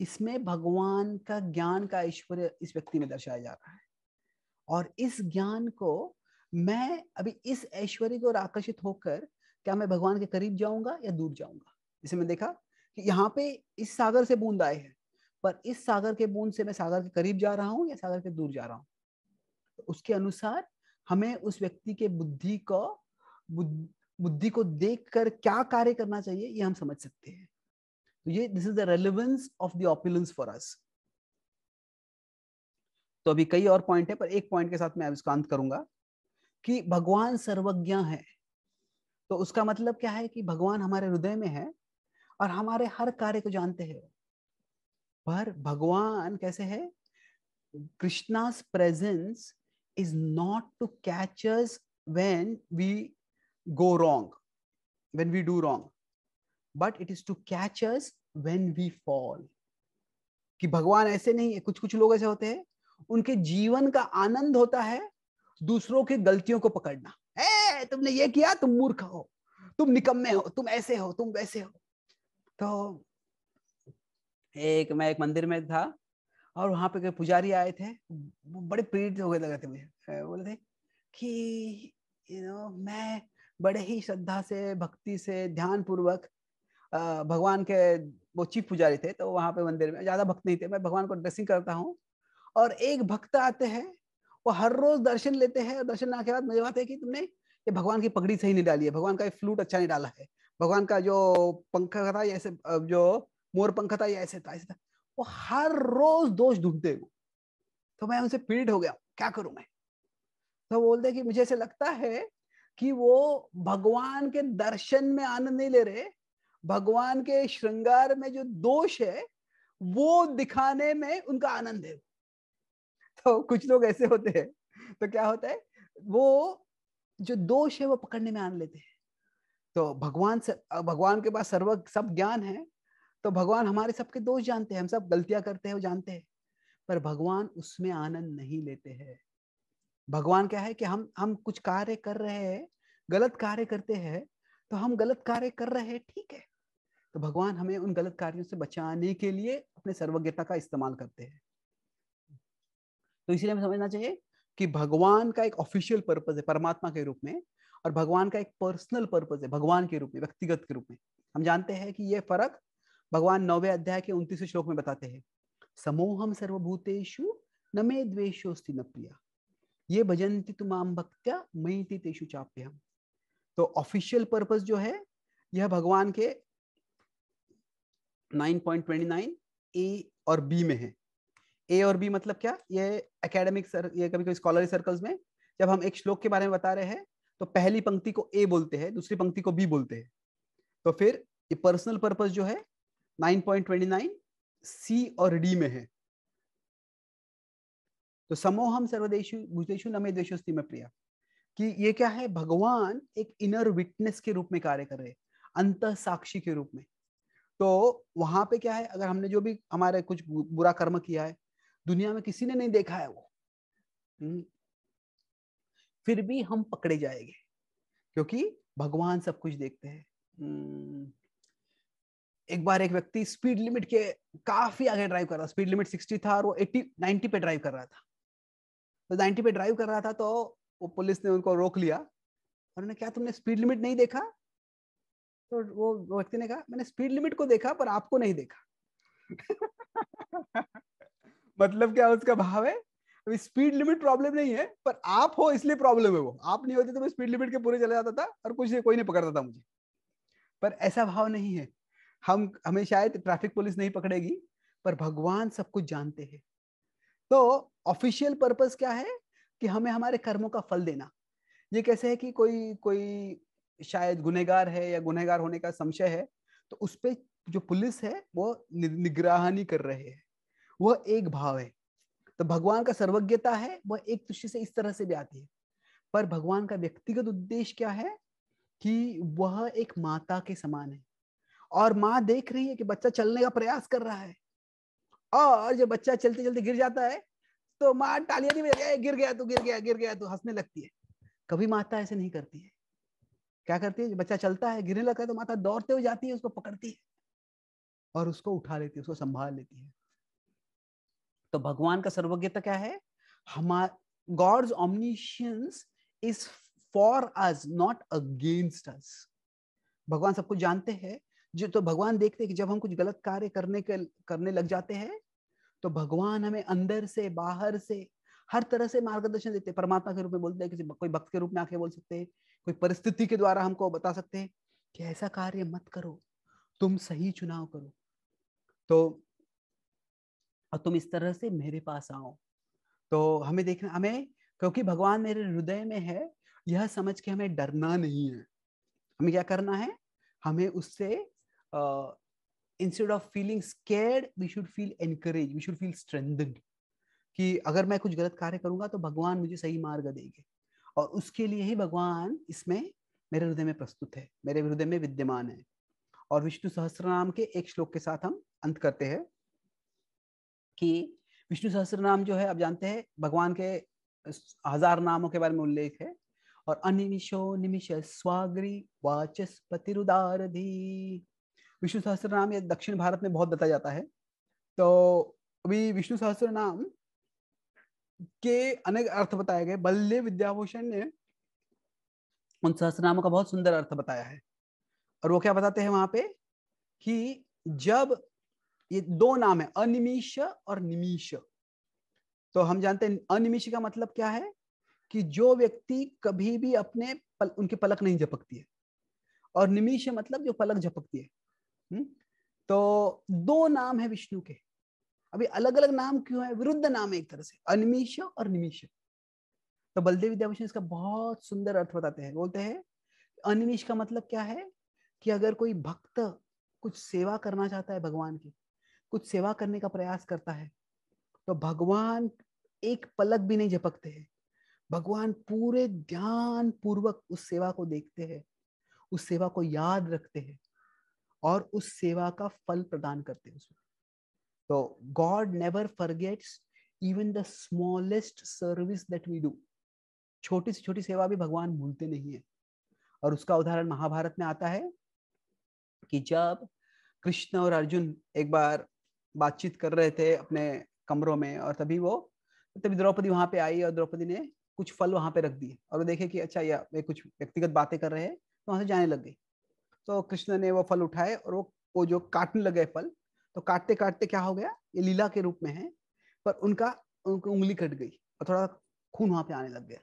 इसमें भगवान का ज्ञान का ऐश्वर्य इस व्यक्ति में दर्शाया जा रहा है और इस ज्ञान को मैं अभी इस ऐश्वर्य को आकर्षित होकर क्या मैं भगवान के करीब जाऊंगा या दूर जाऊंगा जैसे मैं देखा कि यहाँ पे इस सागर से बूंद आए हैं पर इस सागर के बूंद से मैं सागर के करीब जा रहा हूँ या सागर के दूर जा रहा हूँ तो उसके अनुसार हमें उस व्यक्ति के बुद्धि को बुद्धि को देख कर क्या कार्य करना चाहिए ये हम समझ सकते हैं तो ये this is the relevance of the opulence for us तो अभी कई और पॉइंट है पर एक पॉइंट के साथ मैं अविष्कांत अंत करूंगा कि भगवान सर्वज्ञ है तो उसका मतलब क्या है कि भगवान हमारे हृदय में है और हमारे हर कार्य को जानते हैं पर भगवान कैसे है Krishna's presence is not to catch when we go wrong when we do wrong but it is to catch when we fall कि भगवान ऐसे नहीं है कुछ कुछ लोग ऐसे होते हैं उनके जीवन का आनंद होता है दूसरों की गलतियों को पकड़ना ए, तुमने ये किया तुम मूर्ख हो तुम निकम्मे हो तुम ऐसे हो तुम वैसे हो तो एक मैं एक मंदिर में था और वहां पे पुजारी आए थे वो बड़े पीड़ित हो गए लगे थे मुझे बोले थे कि यू नो मैं बड़े ही श्रद्धा से भक्ति से ध्यान पूर्वक भगवान के वो चीफ पुजारी थे तो वहां पे मंदिर में ज्यादा भक्त नहीं थे मैं भगवान को ड्रेसिंग करता हूँ और एक भक्त आते हैं वो हर रोज दर्शन लेते हैं और दर्शन आने के बाद मुझे बात है कि तुमने ये भगवान की पगड़ी सही नहीं डाली है भगवान का ये फ्लूट अच्छा नहीं डाला है भगवान का जो पंख था ऐसे जो मोर पंख था या ऐसे था ऐसे था वो हर रोज दोष ढूंढते वो तो मैं उनसे पीड़ित हो गया क्या करूं मैं तो बोलते कि मुझे ऐसे लगता है कि वो भगवान के दर्शन में आनंद नहीं ले रहे भगवान के श्रृंगार में जो दोष है वो दिखाने में उनका आनंद है तो कुछ लोग ऐसे होते हैं तो क्या होता है वो जो दोष है वो पकड़ने में आन लेते हैं तो भगवान से भगवान के पास सर्व सब ज्ञान है तो भगवान हमारे सबके दोष जानते हैं हम सब गलतियां करते हैं वो जानते हैं पर भगवान उसमें आनंद नहीं लेते हैं भगवान क्या है कि हम हम कुछ कार्य कर रहे हैं गलत कार्य करते हैं तो हम गलत कार्य कर रहे हैं ठीक है तो भगवान हमें उन गलत कार्यों से बचाने के लिए अपने सर्वज्ञता का इस्तेमाल करते हैं तो इसलिए हमें समझना चाहिए कि भगवान का एक ऑफिशियल पर्पज है परमात्मा के रूप में और भगवान का एक पर्सनल पर्पज है भगवान के रूप में व्यक्तिगत के रूप में हम जानते हैं कि यह फर्क भगवान नौवे अध्याय के उन्तीस श्लोक में बताते हैं समोहम सर्वभूतेशु न मे द्वेशोस्ति न प्रिया ये भजंती तुम भक्त्या मई तेषु चाप्यम तो ऑफिशियल पर्पस जो है यह भगवान के 9.29 ए और बी में है ए और बी मतलब क्या ये एकेडमिक सर ये कभी कभी स्कॉलरी सर्कल्स में जब हम एक श्लोक के बारे में बता रहे हैं तो पहली पंक्ति को ए बोलते हैं दूसरी पंक्ति को बी बोलते हैं तो फिर ये पर्सनल पर्पज जो है 9.29 सी और डी में है तो समोहम सर्वदेशु भूतेशु नमे देशो में प्रिया कि ये क्या है भगवान एक इनर विटनेस के रूप में कार्य कर रहे अंत साक्षी के रूप में तो वहां पे क्या है अगर हमने जो भी हमारे कुछ बुरा कर्म किया है दुनिया में किसी ने नहीं देखा है वो हम्म, फिर भी हम पकड़े जाएंगे क्योंकि भगवान सब कुछ देखते हैं हम्म। एक बार एक व्यक्ति स्पीड लिमिट के काफी आगे ड्राइव कर रहा था स्पीड लिमिट सिक्सटी था और वो एट्टी नाइनटी पे ड्राइव कर रहा था तो नाइनटी पे ड्राइव कर रहा था तो वो पुलिस ने उनको रोक लिया और उन्होंने क्या तुमने स्पीड लिमिट नहीं देखा तो वो व्यक्ति ने कहा मैंने स्पीड लिमिट को देखा पर आपको नहीं देखा (laughs) मतलब क्या उसका भाव है स्पीड लिमिट प्रॉब्लम नहीं है पर आप हो इसलिए प्रॉब्लम है वो आप नहीं होते तो मैं स्पीड लिमिट के पूरे चला जाता था और कुछ कोई नहीं पकड़ता था मुझे पर ऐसा भाव नहीं है हम हमें शायद ट्रैफिक पुलिस नहीं पकड़ेगी पर भगवान सब कुछ जानते हैं तो ऑफिशियल पर्पस क्या है कि हमें हमारे कर्मों का फल देना ये कैसे है कि कोई कोई शायद गुनेगार है या गुनेगार होने का संशय है तो उस पर जो पुलिस है वो निगरानी कर रहे हैं वह एक भाव है तो भगवान का सर्वज्ञता है वह एक दृष्टि से इस तरह से भी आती है पर भगवान का व्यक्तिगत उद्देश्य क्या है कि वह एक माता के समान है और माँ देख रही है कि बच्चा चलने का प्रयास कर रहा है और जब बच्चा चलते चलते गिर जाता है तो माँ टालियां नहीं गया गिर गया तो गिर गया गिर गया तो हंसने लगती है कभी माता ऐसे नहीं करती है क्या करती है जब बच्चा चलता है गिरने लगता है तो माता दौड़ते हुए जाती है उसको पकड़ती है और उसको उठा लेती है उसको संभाल लेती है तो भगवान का सर्वज्ञता क्या है हमार God's omniscience is for us not against us भगवान सब कुछ जानते हैं जो तो भगवान देखते हैं कि जब हम कुछ गलत कार्य करने के करने लग जाते हैं तो भगवान हमें अंदर से बाहर से हर तरह से मार्गदर्शन देते हैं परमात्मा के रूप में बोलते हैं किसी कोई भक्त के रूप में आके बोल सकते हैं कोई परिस्थिति के द्वारा हमको बता सकते हैं कि ऐसा कार्य मत करो तुम सही चुनाव करो तो और तुम इस तरह से मेरे पास आओ तो हमें देखना हमें क्योंकि भगवान मेरे हृदय में है यह समझ के हमें डरना नहीं है हमें क्या करना है हमें उससे instead of feeling scared we should feel encourage we should feel strengthened कि अगर मैं कुछ गलत कार्य करूंगा तो भगवान मुझे सही मार्ग देंगे और उसके लिए ही भगवान इसमें मेरे हृदय में प्रस्तुत है मेरे हृदय में विद्यमान है और विष्णु नाम के एक श्लोक के साथ हम अंत करते हैं कि विष्णु सहस्र नाम जो है आप जानते हैं भगवान के हजार नामों के बारे में उल्लेख है और अनिमिशो निमिष स्वाग्री रुदारधी विष्णु सहस्र नाम ये दक्षिण भारत में बहुत बताया जाता है तो अभी विष्णु सहस्र नाम के अनेक अर्थ बताए गए बल्ले विद्याभूषण ने उन नामों का बहुत सुंदर अर्थ बताया है और वो क्या बताते हैं वहां पे कि जब ये दो नाम है अनिमिष और निमिष तो हम जानते हैं अनिमिष का मतलब क्या है कि जो व्यक्ति कभी भी अपने पल, उनकी पलक नहीं झपकती है और निमिष मतलब जो पलक झपकती है हुँ? हम्म? तो दो नाम है विष्णु के अभी अलग अलग नाम क्यों है विरुद्ध नाम है एक तरह से अनिमिष और निमिष तो बलदेव विद्याभूषण इसका बहुत सुंदर अर्थ बताते हैं बोलते हैं अनिमिष का मतलब क्या है कि अगर कोई भक्त कुछ सेवा करना चाहता है भगवान की कुछ सेवा करने का प्रयास करता है तो भगवान एक पलक भी नहीं झपकते हैं भगवान पूरे ध्यान पूर्वक उस सेवा को देखते हैं उस सेवा को याद रखते हैं और उस सेवा का फल प्रदान करते हैं उसमें तो God never forgets even the smallest service that we do छोटी से छोटी सेवा भी भगवान भूलते नहीं है और उसका उदाहरण महाभारत में आता है कि जब कृष्ण और अर्जुन एक बार बातचीत कर रहे थे अपने कमरों में और तभी वो तभी द्रौपदी वहां पे आई और द्रौपदी ने कुछ फल वहां पे रख दिए और वो देखे कि अच्छा या वे कुछ व्यक्तिगत बातें कर रहे हैं तो वहां से जाने लग गई तो कृष्ण ने वो फल उठाए और वो वो जो काटने लगे फल तो काटते काटते क्या हो गया ये लीला के रूप में है पर उनका उनकी उंगली कट गई और थोड़ा खून वहां पे आने लग गया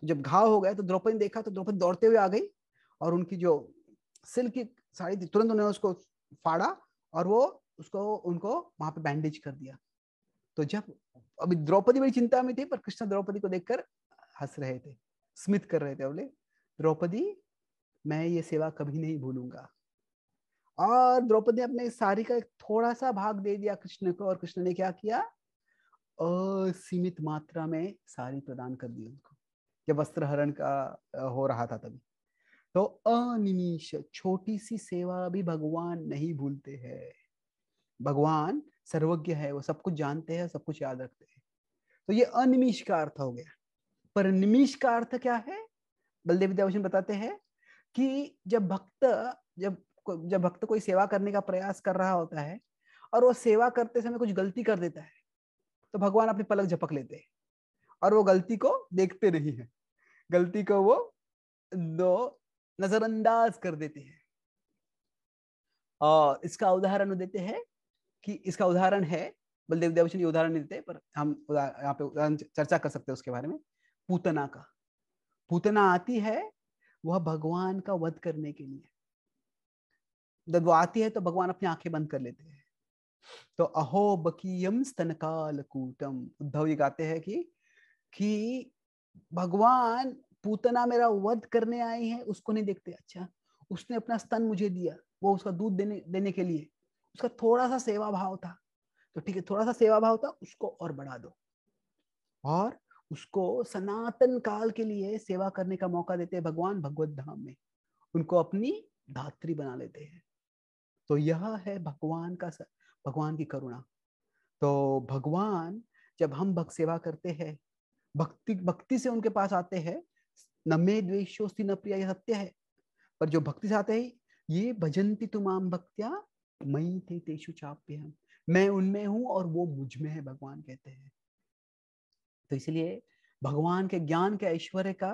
तो जब घाव हो गया तो द्रौपदी ने देखा तो द्रौपदी दौड़ते हुए आ गई और उनकी जो सिल्क की साड़ी थी तुरंत उन्होंने उसको फाड़ा और वो उसको उनको वहां पे बैंडेज कर दिया तो जब अभी द्रौपदी बड़ी चिंता में थी पर कृष्ण द्रौपदी को देखकर हंस रहे थे स्मित कर रहे थे बोले द्रौपदी मैं ये सेवा कभी नहीं भूलूंगा और द्रौपदी अपने सारी का एक थोड़ा सा भाग दे दिया कृष्ण को और कृष्ण ने क्या किया असीमित मात्रा में सारी प्रदान कर दी उनको जब वस्त्र हरण का हो रहा था तभी तो अनिमिष छोटी सी सेवा भी भगवान नहीं भूलते हैं भगवान सर्वज्ञ है वो सब कुछ जानते हैं सब कुछ याद रखते हैं तो ये अनिमिष का अर्थ हो गया पर निमिष का अर्थ क्या है बलदेव विद्याभूषण बताते हैं कि जब भक्त जब जब भक्त कोई सेवा करने का प्रयास कर रहा होता है और वो सेवा करते समय कुछ गलती कर देता है तो भगवान अपनी पलक झपक लेते हैं और वो गलती को देखते नहीं है गलती को वो दो नजरअंदाज कर देते हैं और इसका उदाहरण देते हैं कि इसका उदाहरण है बलदेव देवचन ये उदाहरण नहीं देते पर हम यहाँ पे उदाहरण चर्चा कर सकते हैं उसके बारे में पूतना का पूतना आती है वह भगवान का वध करने के लिए जब वो आती है तो भगवान अपनी आंखें बंद कर लेते हैं तो अहो बकीयम स्तनकाल कूटम उद्धव जी गाते हैं कि कि भगवान पूतना मेरा वध करने आई है उसको नहीं देखते अच्छा उसने अपना स्तन मुझे दिया वो उसका दूध देने देने के लिए उसका थोड़ा सा सेवा भाव था तो ठीक है थोड़ा सा सेवा भाव था उसको और बढ़ा दो और उसको सनातन काल के लिए सेवा करने का मौका देते हैं भगवान भगवत धाम में उनको अपनी धात्री बना लेते हैं तो यह है भगवान का सर, भगवान की करुणा तो भगवान जब हम भक्त सेवा करते हैं भक्ति भक्ति से उनके पास आते हैं न मे द्वेशोस्ति न प्रिया यह सत्य है पर जो भक्ति से आते हैं ये भजंती तुमाम भक्तिया मई थे तेषु चाप्य हम मैं उनमें हूं और वो मुझ में है भगवान कहते हैं तो इसलिए भगवान के ज्ञान के ऐश्वर्य का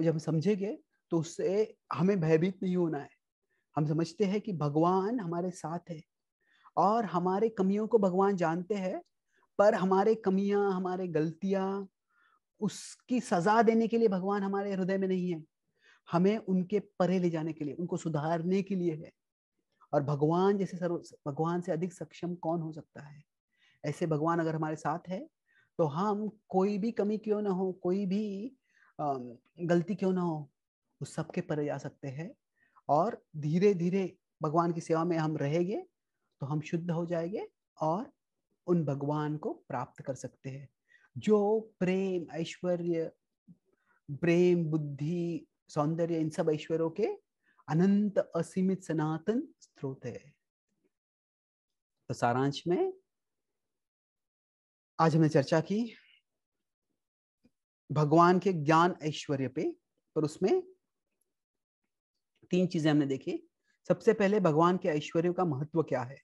जब हम समझेंगे तो उससे हमें भयभीत नहीं होना है हम समझते हैं कि भगवान हमारे साथ है और हमारे कमियों को भगवान जानते हैं पर हमारे कमियां हमारे गलतियां उसकी सजा देने के लिए भगवान हमारे हृदय में नहीं है हमें उनके परे ले जाने के लिए उनको सुधारने के लिए है और भगवान जैसे सर्व भगवान से अधिक सक्षम कौन हो सकता है ऐसे भगवान अगर हमारे साथ है तो हम कोई भी कमी क्यों ना हो कोई भी गलती क्यों ना हो उस सब के जा सकते हैं और धीरे धीरे भगवान की सेवा में हम रहेंगे तो हम शुद्ध हो जाएंगे और उन भगवान को प्राप्त कर सकते हैं जो प्रेम ऐश्वर्य प्रेम बुद्धि सौंदर्य इन सब ऐश्वर्यों के अनंत असीमित सनातन स्रोत है तो सारांश में आज हमने चर्चा की भगवान के ज्ञान ऐश्वर्य पे पर उसमें तीन चीजें हमने देखी सबसे पहले भगवान के ऐश्वर्य का महत्व क्या है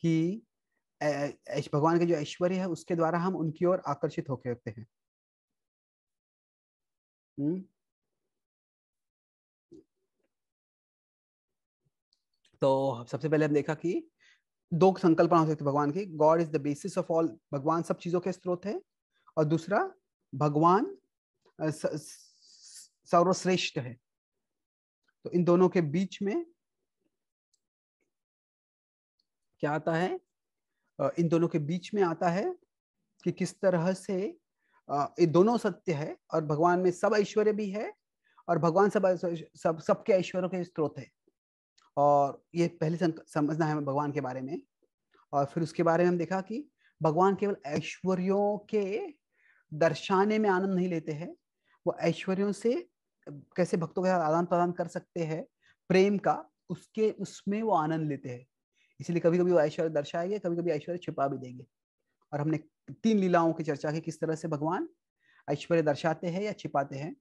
कि भगवान का जो ऐश्वर्य है उसके द्वारा हम उनकी ओर आकर्षित होकर रखते हैं हम्म? तो सबसे पहले हम देखा कि दो संकल्पना हो सकती है भगवान की God is the basis of all भगवान सब चीजों के स्रोत है और दूसरा भगवान सर्वश्रेष्ठ है तो इन दोनों के बीच में क्या आता है इन दोनों के बीच में आता है कि किस तरह से ये दोनों सत्य है और भगवान में सब ऐश्वर्य भी है और भगवान सब सब सबके ऐश्वर्यों के स्रोत है और ये पहले समझना है हमें भगवान के बारे में और फिर उसके बारे में हम देखा कि भगवान केवल ऐश्वर्यों के दर्शाने में आनंद नहीं लेते हैं वो ऐश्वर्यों से कैसे भक्तों के साथ आदान प्रदान कर सकते हैं प्रेम का उसके उसमें वो आनंद लेते हैं इसलिए कभी कभी वो ऐश्वर्य दर्शाएंगे कभी कभी ऐश्वर्य छिपा भी देंगे और हमने तीन लीलाओं की चर्चा की किस तरह से भगवान ऐश्वर्य दर्शाते हैं या छिपाते हैं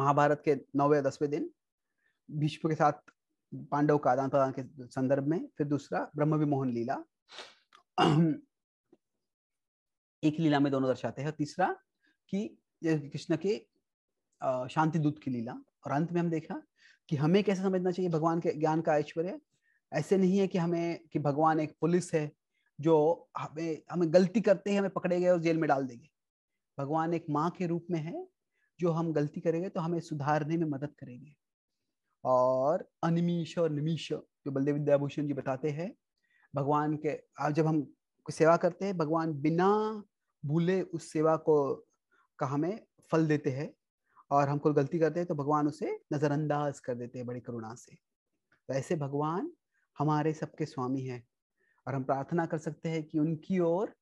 महाभारत के नौवे दसवें दिन भीष्म के साथ पांडव का आदान प्रदान के संदर्भ में फिर दूसरा ब्रह्म विमोहन लीला (clears throat) एक लीला में दोनों दर्शाते हैं तीसरा कि कृष्ण के शांति दूत की लीला और अंत में हम देखा कि हमें कैसे समझना चाहिए भगवान के ज्ञान का ऐश्वर्य ऐसे नहीं है कि हमें कि भगवान एक पुलिस है जो हमें हमें गलती करते ही हमें पकड़े गए और जेल में डाल देंगे भगवान एक माँ के रूप में है जो हम गलती करेंगे तो हमें सुधारने में मदद करेंगे और अनिमिष और निमीश जो बलदेव विद्याभूषण जी बताते हैं भगवान के जब हम सेवा करते हैं भगवान बिना भूले उस सेवा को का हमें फल देते हैं और हम कोई गलती करते हैं तो भगवान उसे नज़रअंदाज कर देते हैं बड़ी करुणा से वैसे तो भगवान हमारे सबके स्वामी हैं और हम प्रार्थना कर सकते हैं कि उनकी ओर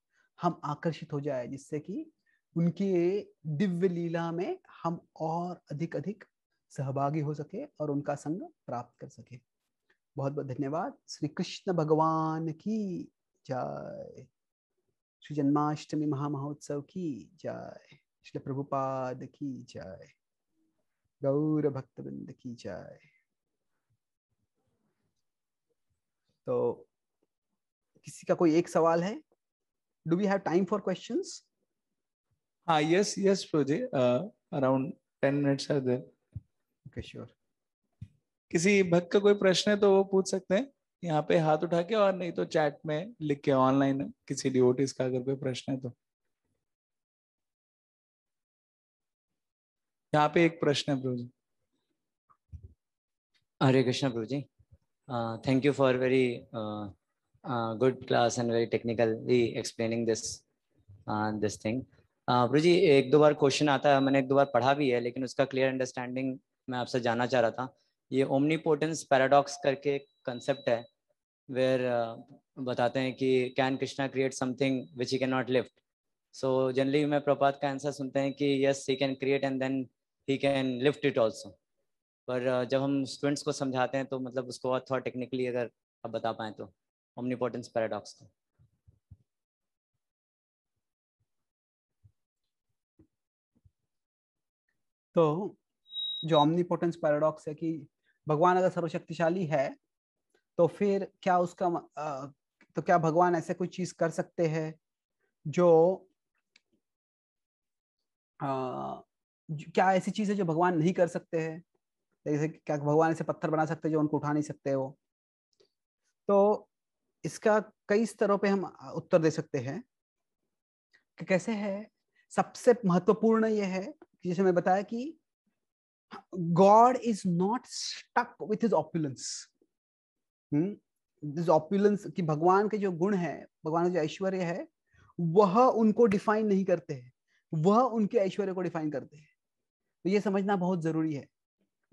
हम आकर्षित हो जाए जिससे कि उनके दिव्य लीला में हम और अधिक अधिक सहभागी हो सके और उनका संग प्राप्त कर सके बहुत बहुत धन्यवाद श्री कृष्ण भगवान की जय श्री जन्माष्टमी महामहोत्सव की जय श्री प्रभुपाद की जय गौर भक्तबिंद की जय तो किसी का कोई एक सवाल है do we have time for questions हाँ यस यस प्रोजे around ten minutes are there Kishore किसी भक्त का कोई प्रश्न है तो वो पूछ सकते हैं यहाँ पे हाथ उठा के और नहीं तो चैट में लिख के ऑनलाइन किसी डिओटिस का अगर कोई प्रश्न है तो यहाँ पे एक प्रश्न है प्रभु जी हरे कृष्ण प्रभु जी thank you for very good class and very technically explaining this this thing प्रभु जी एक दो बार क्वेश्चन आता है मैंने एक दो बार पढ़ा भी है लेकिन उसका क्लियर अंडरस्टैंडिंग मैं आपसे जानना चाह रहा था ये ओमनीपोटेंस पैराडॉक्स करके एक कंसेप्ट है वेर uh, बताते हैं कि can Krishna create something which he can not lift so generally मैं प्रपात का आंसर सुनते हैं कि yes he can create and then he can lift it also पर uh, जब हम स्टूडेंट्स को समझाते हैं तो मतलब उसको और थोड़ा टेक्निकली अगर आप बता पाएँ तो ओमनीपोटेंस पैराडॉक्स को तो जो ऑमनीपोटेंस पैराडॉक्स है कि भगवान अगर सर्वशक्तिशाली है तो फिर क्या उसका तो क्या भगवान ऐसे कोई चीज कर सकते हैं जो आ, क्या ऐसी चीज है जो भगवान नहीं कर सकते हैं जैसे क्या भगवान ऐसे पत्थर बना सकते हैं जो उनको उठा नहीं सकते वो तो इसका कई स्तरों पे हम उत्तर दे सकते हैं कि कैसे है सबसे महत्वपूर्ण यह है जैसे मैं बताया कि God is not stuck with his opulence. Hmm? This opulence कि भगवान के जो गुण है भगवान का जो ऐश्वर्य है वह उनको डिफाइन नहीं करते हैं वह उनके ऐश्वर्य को डिफाइन करते हैं तो ये समझना बहुत जरूरी है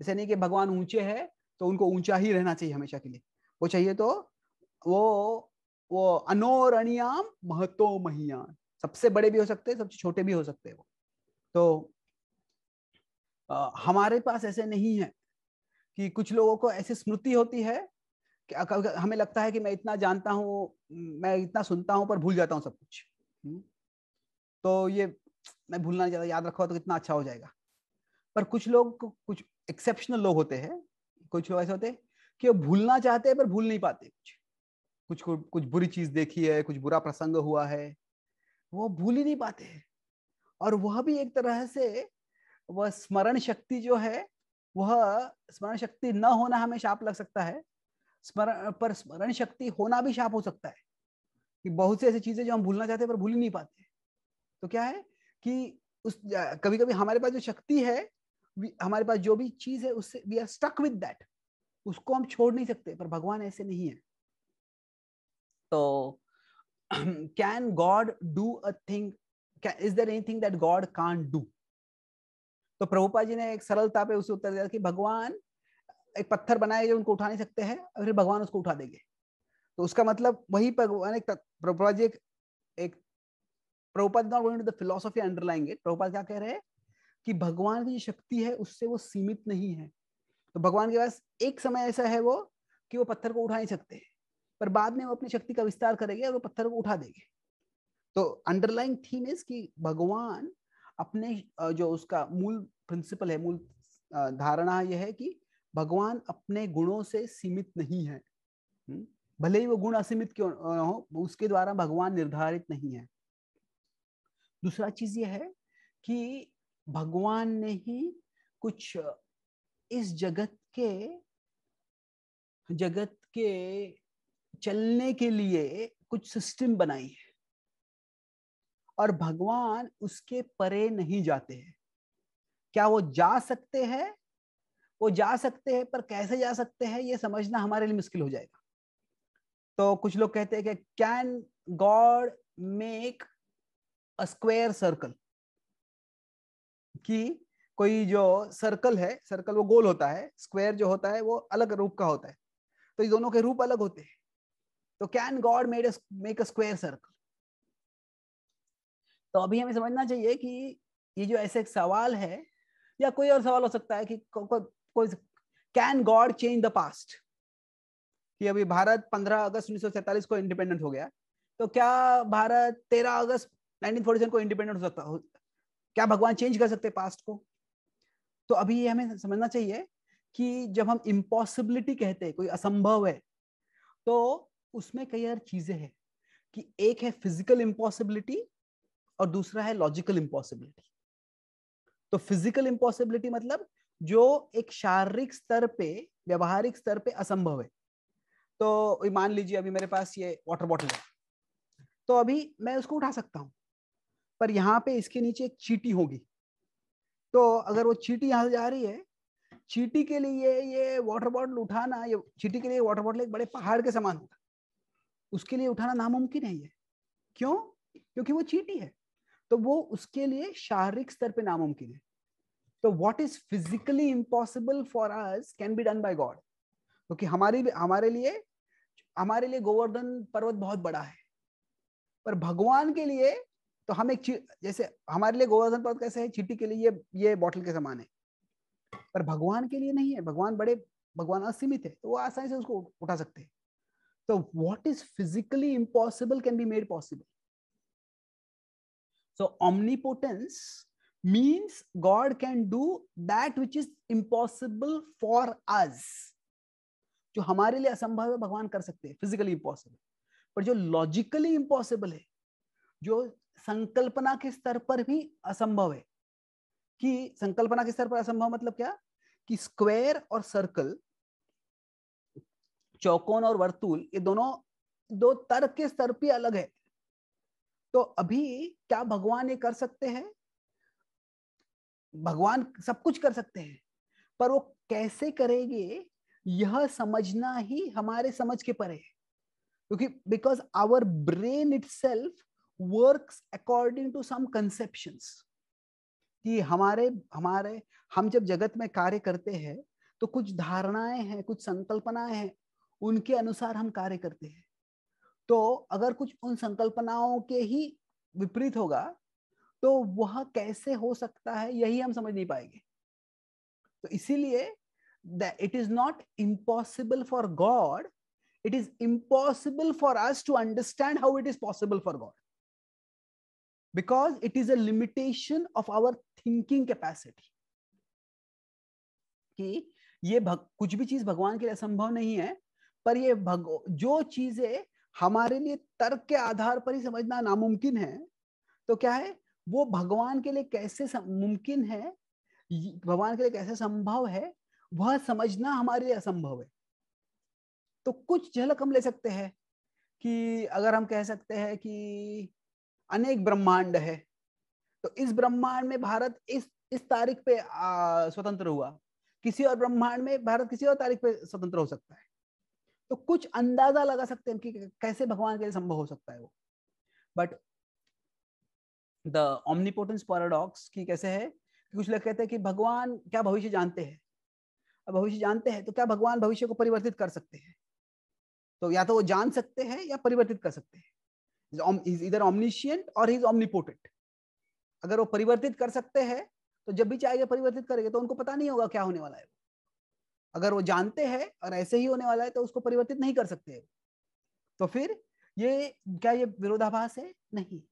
ऐसा नहीं कि भगवान ऊंचे है तो उनको ऊंचा ही रहना चाहिए हमेशा के लिए वो चाहिए तो वो वो अनोरणियाम महतो महियान सबसे बड़े भी हो सकते हैं सबसे छोटे भी हो सकते हैं वो तो आ, हमारे पास ऐसे नहीं है कि कुछ लोगों को ऐसी स्मृति होती है कि हमें लगता है कि मैं इतना जानता हूँ मैं इतना सुनता हूं पर भूल जाता हूँ सब कुछ हम्म। तो ये मैं भूलना ज़्यादा याद रखा तो कितना अच्छा हो जाएगा पर कुछ लोग कुछ एक्सेप्शनल लोग होते हैं कुछ लोग ऐसे होते हैं कि वो भूलना चाहते हैं पर भूल नहीं पाते कुछ कुछ कुछ, कुछ बुरी चीज़ देखी है कुछ बुरा प्रसंग हुआ है वो भूल ही नहीं पाते हैं और वह भी एक तरह से वह स्मरण शक्ति जो है वह स्मरण शक्ति न होना हमें शाप लग सकता है स्मरण पर स्मरण शक्ति होना भी शाप हो सकता है कि बहुत सी ऐसी चीजें जो हम भूलना चाहते हैं पर भूल ही नहीं पाते तो क्या है कि उस कभी कभी हमारे पास जो शक्ति है हमारे पास जो भी चीज है उससे we are stuck with that उसको हम छोड़ नहीं सकते पर भगवान ऐसे नहीं है तो can God do a thing is there any thing that God can do तो प्रभुपा जी ने एक सरलता पे उसे उत्तर दिया कि भगवान एक पत्थर बनाए जो उनको उठा नहीं सकते हैं और फिर भगवान उसको उठा देंगे तो उसका मतलब वही भगवान एक प्रभुपा जी एक, एक जी not going to the philosophy underlying it Prabhupada क्या कह रहे हैं कि भगवान की जो शक्ति है उससे वो सीमित नहीं है तो भगवान के पास एक समय ऐसा है वो कि वो पत्थर को उठा नहीं सकते पर बाद में वो अपनी शक्ति का विस्तार करेंगे और वो पत्थर को उठा देंगे तो अंडरलाइंग थीम इज कि भगवान अपने जो उसका मूल प्रिंसिपल है मूल धारणा यह है कि भगवान अपने गुणों से सीमित नहीं है भले ही वो गुण असीमित क्यों हो उसके द्वारा भगवान निर्धारित नहीं है दूसरा चीज यह है कि भगवान ने ही कुछ इस जगत के जगत के चलने के लिए कुछ सिस्टम बनाई है और भगवान उसके परे नहीं जाते हैं क्या वो जा सकते हैं वो जा सकते हैं पर कैसे जा सकते हैं ये समझना हमारे लिए मुश्किल हो जाएगा तो कुछ लोग कहते हैं कि can God make a square circle कि कोई जो सर्कल है सर्कल वो गोल होता है स्क्वायर जो होता है वो अलग रूप का होता है तो ये दोनों के रूप अलग होते हैं तो can God made make a square circle तो अभी हमें समझना चाहिए कि ये जो ऐसे एक सवाल है या कोई और सवाल हो सकता है कि कोई can God change the past कि अभी भारत 15 अगस्त 1947 को इंडिपेंडेंट हो गया तो क्या भारत 13 अगस्त 1947 को इंडिपेंडेंट हो सकता हो क्या भगवान चेंज कर सकते पास्ट को तो अभी ये हमें समझना चाहिए कि जब हम इम्पॉसिबिलिटी कहते हैं कोई असंभव है तो उसमें कई और चीजें हैं कि एक है फिजिकल इम्पॉसिबिलिटी और दूसरा है लॉजिकल इम्पॉसिबिलिटी तो फिजिकल इम्पॉसिबिलिटी मतलब जो एक शारीरिक स्तर पे व्यवहारिक स्तर पे असंभव है तो मान लीजिए अभी मेरे पास ये वाटर बॉटल है तो अभी मैं उसको उठा सकता हूँ पर यहाँ पे इसके नीचे एक चीटी होगी तो अगर वो चीटी यहाँ से जा रही है चीटी के लिए ये वाटर बॉटल उठाना ये चीटी के लिए वाटर बॉटल एक बड़े पहाड़ के समान होगा उसके लिए उठाना नामुमकिन है ये क्यों क्योंकि वो चीटी है तो वो उसके लिए शारीरिक स्तर पे नामुमकिन है तो what is physically impossible for us can be done by God क्योंकि हमारे हमारे लिए हमारे लिए गोवर्धन पर्वत बहुत बड़ा है पर भगवान के लिए तो हम एक जैसे हमारे लिए गोवर्धन पर्वत कैसे है चिट्ठी के लिए ये ये बॉटल के समान है पर भगवान के लिए नहीं है भगवान बड़े भगवान असीमित है तो वो आसानी से उसको उठा सकते हैं तो what is physically impossible can be made possible So omnipotence means God can do that which is impossible for us. जो हमारे लिए असंभव है भगवान कर सकते हैं फिजिकली इम्पॉसिबल पर जो लॉजिकली इम्पॉसिबल है जो संकल्पना के स्तर पर भी असंभव है कि संकल्पना के स्तर पर असंभव मतलब क्या कि स्क्वायर और सर्कल चौकोन और वर्तूल ये दोनों दो तर्क के स्तर पर अलग है तो अभी क्या भगवान ये कर सकते हैं भगवान सब कुछ कर सकते हैं पर वो कैसे करेंगे यह समझना ही हमारे समझ के परे है क्योंकि because our brain itself work according to some conception कि हमारे हमारे हम जब जगत में कार्य करते हैं तो कुछ धारणाएं हैं कुछ संकल्पनाएं हैं उनके अनुसार हम कार्य करते हैं तो अगर कुछ उन संकल्पनाओं के ही विपरीत होगा तो वह कैसे हो सकता है यही हम समझ नहीं पाएंगे तो इसीलिए it is not impossible for God it is impossible for us to understand how it is possible for God because it is a limitation of our thinking capacity कि ये भग, कुछ भी चीज भगवान के लिए असंभव नहीं है पर ये भग, जो चीजें हमारे लिए तर्क के आधार पर ही समझना नामुमकिन है तो क्या है वो भगवान के लिए कैसे मुमकिन है भगवान के लिए कैसे संभव है वह समझना हमारे लिए असंभव है तो कुछ झलक हम ले सकते हैं कि अगर हम कह सकते हैं कि अनेक ब्रह्मांड है तो इस ब्रह्मांड में भारत इस इस तारीख पे आ, स्वतंत्र हुआ किसी और ब्रह्मांड में भारत किसी और तारीख पे स्वतंत्र हो सकता है तो कुछ अंदाजा लगा सकते हैं कि कैसे भगवान के लिए संभव हो सकता है वो बट द ऑमनिपोर्टेंस पैराडॉक्स की कैसे है कुछ लोग कहते हैं कि भगवान क्या भविष्य जानते हैं अब भविष्य जानते हैं तो क्या भगवान भविष्य को परिवर्तित कर सकते हैं तो या तो वो जान सकते हैं या परिवर्तित कर सकते हैं इधर ऑमनिशियंट और इज ऑमनिपोर्टेंट अगर वो परिवर्तित कर सकते हैं तो जब भी चाहेगा परिवर्तित करेंगे तो उनको पता नहीं होगा क्या होने वाला है अगर वो जानते हैं और ऐसे ही होने वाला है तो उसको परिवर्तित नहीं कर सकते तो फिर ये क्या ये विरोधाभास है नहीं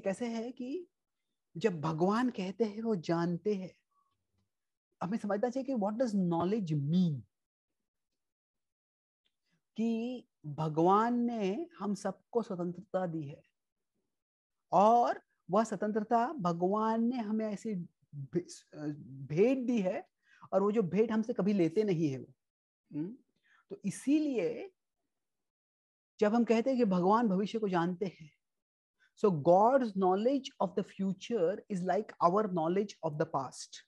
कैसे है कि जब भगवान कहते हैं वो जानते हैं हमें समझना चाहिए कि व्हाट डज नॉलेज मीन कि भगवान ने हम सबको स्वतंत्रता दी है और वह स्वतंत्रता भगवान ने हमें ऐसी भेंट दी है और वो जो भेंट हमसे कभी लेते नहीं है वो हम्म? तो इसीलिए जब हम कहते हैं कि भगवान भविष्य को जानते हैं so God's knowledge of the future is like our knowledge of the past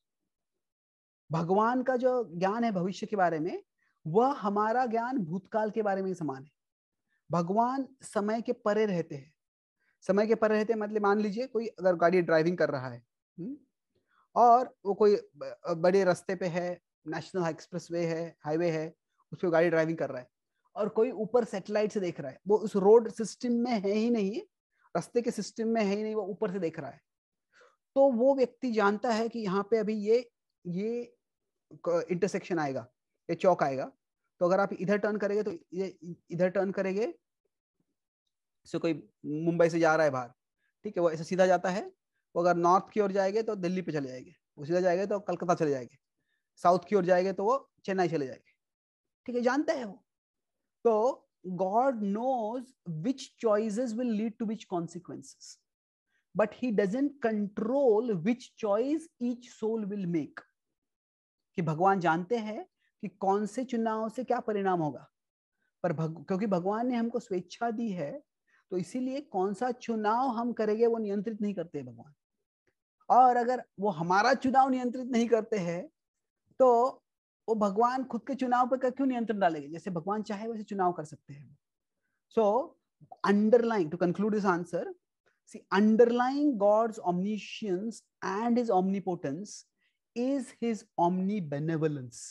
भगवान का जो ज्ञान है भविष्य के बारे में वह हमारा ज्ञान भूतकाल के बारे में समान है भगवान समय के परे रहते हैं समय के परे रहते हैं मतलब मान लीजिए कोई अगर गाड़ी ड्राइविंग कर रहा है हुँ? हम्म? और वो कोई बड़े रास्ते पे है नेशनल एक्सप्रेस वे है हाईवे है उस पर गाड़ी ड्राइविंग कर रहा है और कोई ऊपर सेटेलाइट से देख रहा है वो उस रोड सिस्टम में है ही नहीं रास्ते के सिस्टम में है ही नहीं वो ऊपर से देख रहा है तो वो व्यक्ति जानता है कि यहाँ पे अभी ये ये इंटरसेक्शन आएगा ये चौक आएगा तो अगर आप इधर टर्न करेंगे तो ये इधर टर्न करेंगे कोई मुंबई से जा रहा है बाहर ठीक है वो ऐसे सीधा जाता है वो अगर नॉर्थ की ओर जाएंगे तो दिल्ली पे चले जाएंगे वो सीधा जाएंगे तो कलकत्ता चले जाएंगे साउथ की ओर जाएंगे तो वो चेन्नई चले जाएंगे ठीक है जानते हैं वो तो God knows which choices will lead to which consequences. But he doesn't control which choice each soul will make कि भगवान जानते हैं कि कौन से चुनाव से क्या परिणाम होगा पर भग, क्योंकि भगवान ने हमको स्वेच्छा दी है तो इसीलिए कौन सा चुनाव हम करेंगे वो नियंत्रित नहीं करते भगवान और अगर वो हमारा चुनाव नियंत्रित नहीं करते हैं तो वो भगवान खुद के चुनाव पर क्यों नियंत्रण डालेंगे जैसे भगवान चाहे वैसे चुनाव कर सकते हैं so underlying to conclude conclude answer see underlying God's god's and and omnipotence is his omnibenevolence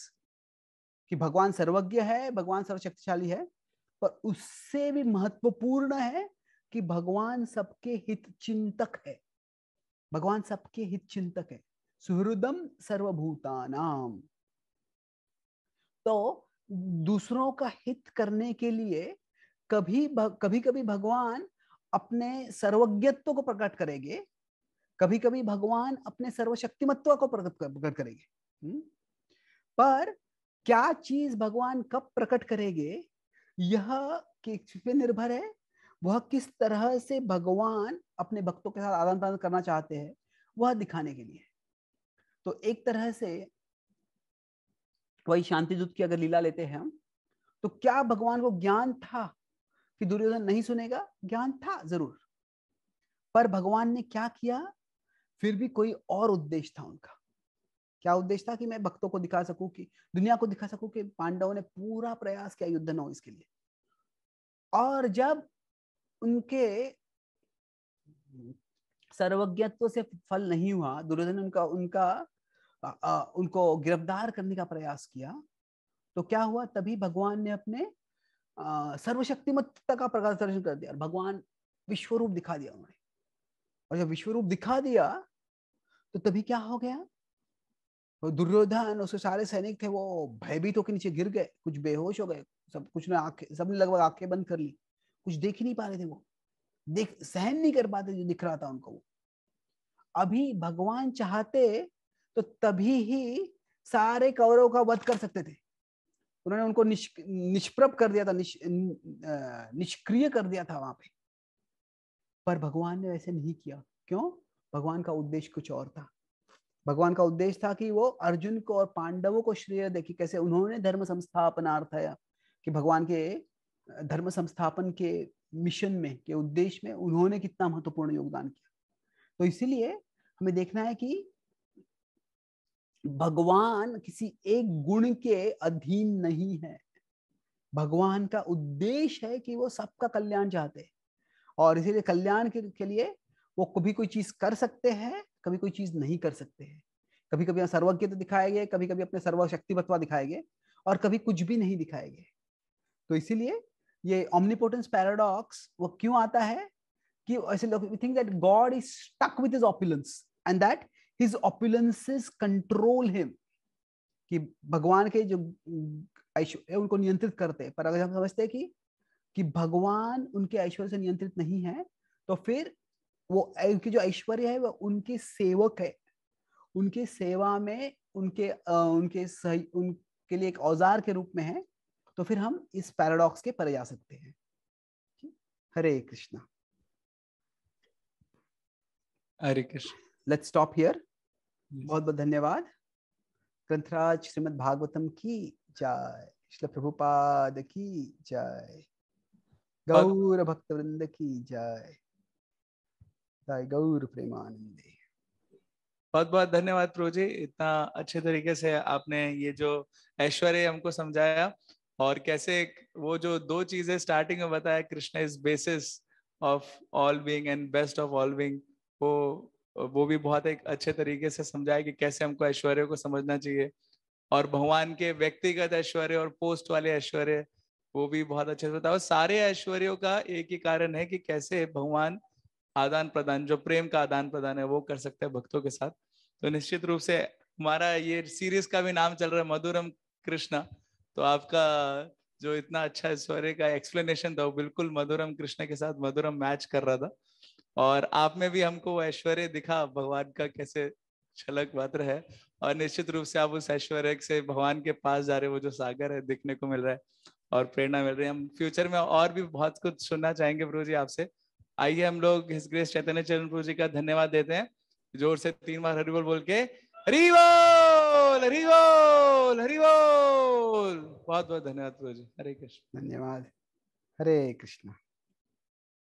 कि भगवान सर्वज्ञ है भगवान सर्वशक्तिशाली है पर उससे भी महत्वपूर्ण है कि भगवान सबके हित चिंतक है भगवान सबके हित चिंतक है सुहृदम सर्वभूतानाम तो दूसरों का हित करने के लिए कभी कभी कभी भगवान अपने सर्वज्ञत्व को प्रकट करेंगे कभी कभी भगवान अपने सर्वशक्तिमत्व को प्रकट करेंगे हम्म? पर क्या चीज भगवान कब प्रकट करेंगे यह पे निर्भर है वह किस तरह से भगवान अपने भक्तों के साथ आदान प्रदान करना चाहते हैं वह दिखाने के लिए तो एक तरह से वही शांति दूत की अगर लीला लेते हैं हम तो क्या भगवान को ज्ञान था कि दुर्योधन नहीं सुनेगा ज्ञान था जरूर पर भगवान ने क्या किया फिर भी कोई और उद्देश्य था उनका क्या उद्देश्य था कि मैं भक्तों को दिखा सकूं कि दुनिया को दिखा सकूं कि पांडवों ने पूरा प्रयास किया युद्ध न हो इसके लिए और जब उनके सर्वज्ञत्व से फल नहीं हुआ दुर्योधन उनका उनका आ, आ, उनको गिरफ्तार करने का प्रयास किया तो क्या हुआ तभी भगवान ने अपने सर्वशक्तिमत्ता का प्रकाश दर्शन कर दिया और भगवान विश्व रूप दिखा दिया उन्होंने और जब विश्व रूप दिखा दिया तो तभी क्या हो गया तो दुर्योधन उसके सारे सैनिक थे वो भयभीत होकर नीचे गिर गए कुछ बेहोश हो गए सब कुछ ने आंखें सबने लगभग आंखें बंद कर ली कुछ देख ही नहीं पा रहे थे वो देख सहन नहीं कर पाते जो दिख रहा था उनको वो अभी भगवान चाहते तो तभी ही सारे कौरव का वध कर सकते थे उन्होंने उनको निष्प्रभ कर दिया था निश, निष्क्रिय कर दिया था वहां पे पर भगवान ने वैसे नहीं किया क्यों भगवान का उद्देश्य कुछ और था भगवान का उद्देश्य था कि वो अर्जुन को और पांडवों को श्रेय दे कि कैसे उन्होंने धर्म संस्थापनार्थ कि भगवान के धर्म संस्थापन के मिशन में के उद्देश्य में उन्होंने कितना महत्वपूर्ण योगदान किया तो इसीलिए हमें देखना है कि भगवान किसी एक गुण के अधीन नहीं है भगवान का उद्देश्य है कि वो सबका कल्याण चाहते हैं और इसीलिए कल्याण के, के लिए वो कभी कोई चीज कर सकते हैं कभी कोई चीज नहीं कर सकते हैं कभी कभी सर्वज्ञ तो दिखाए गए कभी कभी अपने सर्वशक्तिवत्वा दिखाए गए और कभी कुछ भी नहीं दिखाए गए तो इसीलिए ये omnipotence पैराडॉक्स वो क्यों आता है कि ऐसे लोग think that God is stuck stuck his opulence and that his his control him कि भगवान के जो ऐश्वर्य उनको नियंत्रित करते हैं पर अगर हम समझते हैं कि कि भगवान उनके ऐश्वर्य से नियंत्रित नहीं है तो फिर वो उनके जो ऐश्वर्य है वो उनके सेवक है उनके सेवा में उनके आ, उनके सही उनके लिए एक औजार के रूप में है तो फिर हम इस पैराडॉक्स के परे जा सकते हैं Hare Krishna Hare Krishna let's stop here बहुत बहुत धन्यवाद ग्रंथराज श्रीमद भागवतम की जय श्री प्रभुपाद की जय गौर भक्त वृंद की जय जय गौर प्रेमानंदे बहुत बहुत धन्यवाद प्रोजी इतना अच्छे तरीके से आपने ये जो ऐश्वर्य हमको समझाया और कैसे एक वो जो दो चीजें स्टार्टिंग में बताया Krishna is basis of all being and best of all being वो वो भी बहुत एक अच्छे तरीके से समझाया कि कैसे हमको ऐश्वर्य को समझना चाहिए और भगवान के व्यक्तिगत ऐश्वर्य और पोस्ट वाले ऐश्वर्य वो भी बहुत अच्छे से बताओ सारे ऐश्वर्यों का एक ही कारण है कि कैसे भगवान आदान प्रदान जो प्रेम का आदान प्रदान है वो कर सकते हैं भक्तों के साथ तो निश्चित रूप से हमारा ये सीरीज का भी नाम चल रहा है मधुरम कृष्णा तो आपका जो इतना अच्छा ऐश्वर्य का एक्सप्लेनेशन था वो बिल्कुल मधुरम कृष्ण के साथ मधुरम मैच कर रहा था और आप में भी हमको ऐश्वर्य दिखा भगवान का कैसे छलक मात्र है और निश्चित रूप से आप उस ऐश्वर्य से भगवान के पास जा रहे वो जो सागर है दिखने को मिल रहा है और प्रेरणा मिल रही है हम फ्यूचर में और भी बहुत कुछ सुनना चाहेंगे प्रभु जी आपसे आइए हम लोग हिस ग्रेस चैतन्य चरण प्रभु जी का धन्यवाद देते हैं जोर से तीन बार हरिबोल बोल के हरिबोल बोल हरी बोल हरी बोल बहुत बहुत धन्यवाद जी हरे कृष्ण धन्यवाद हरे कृष्णा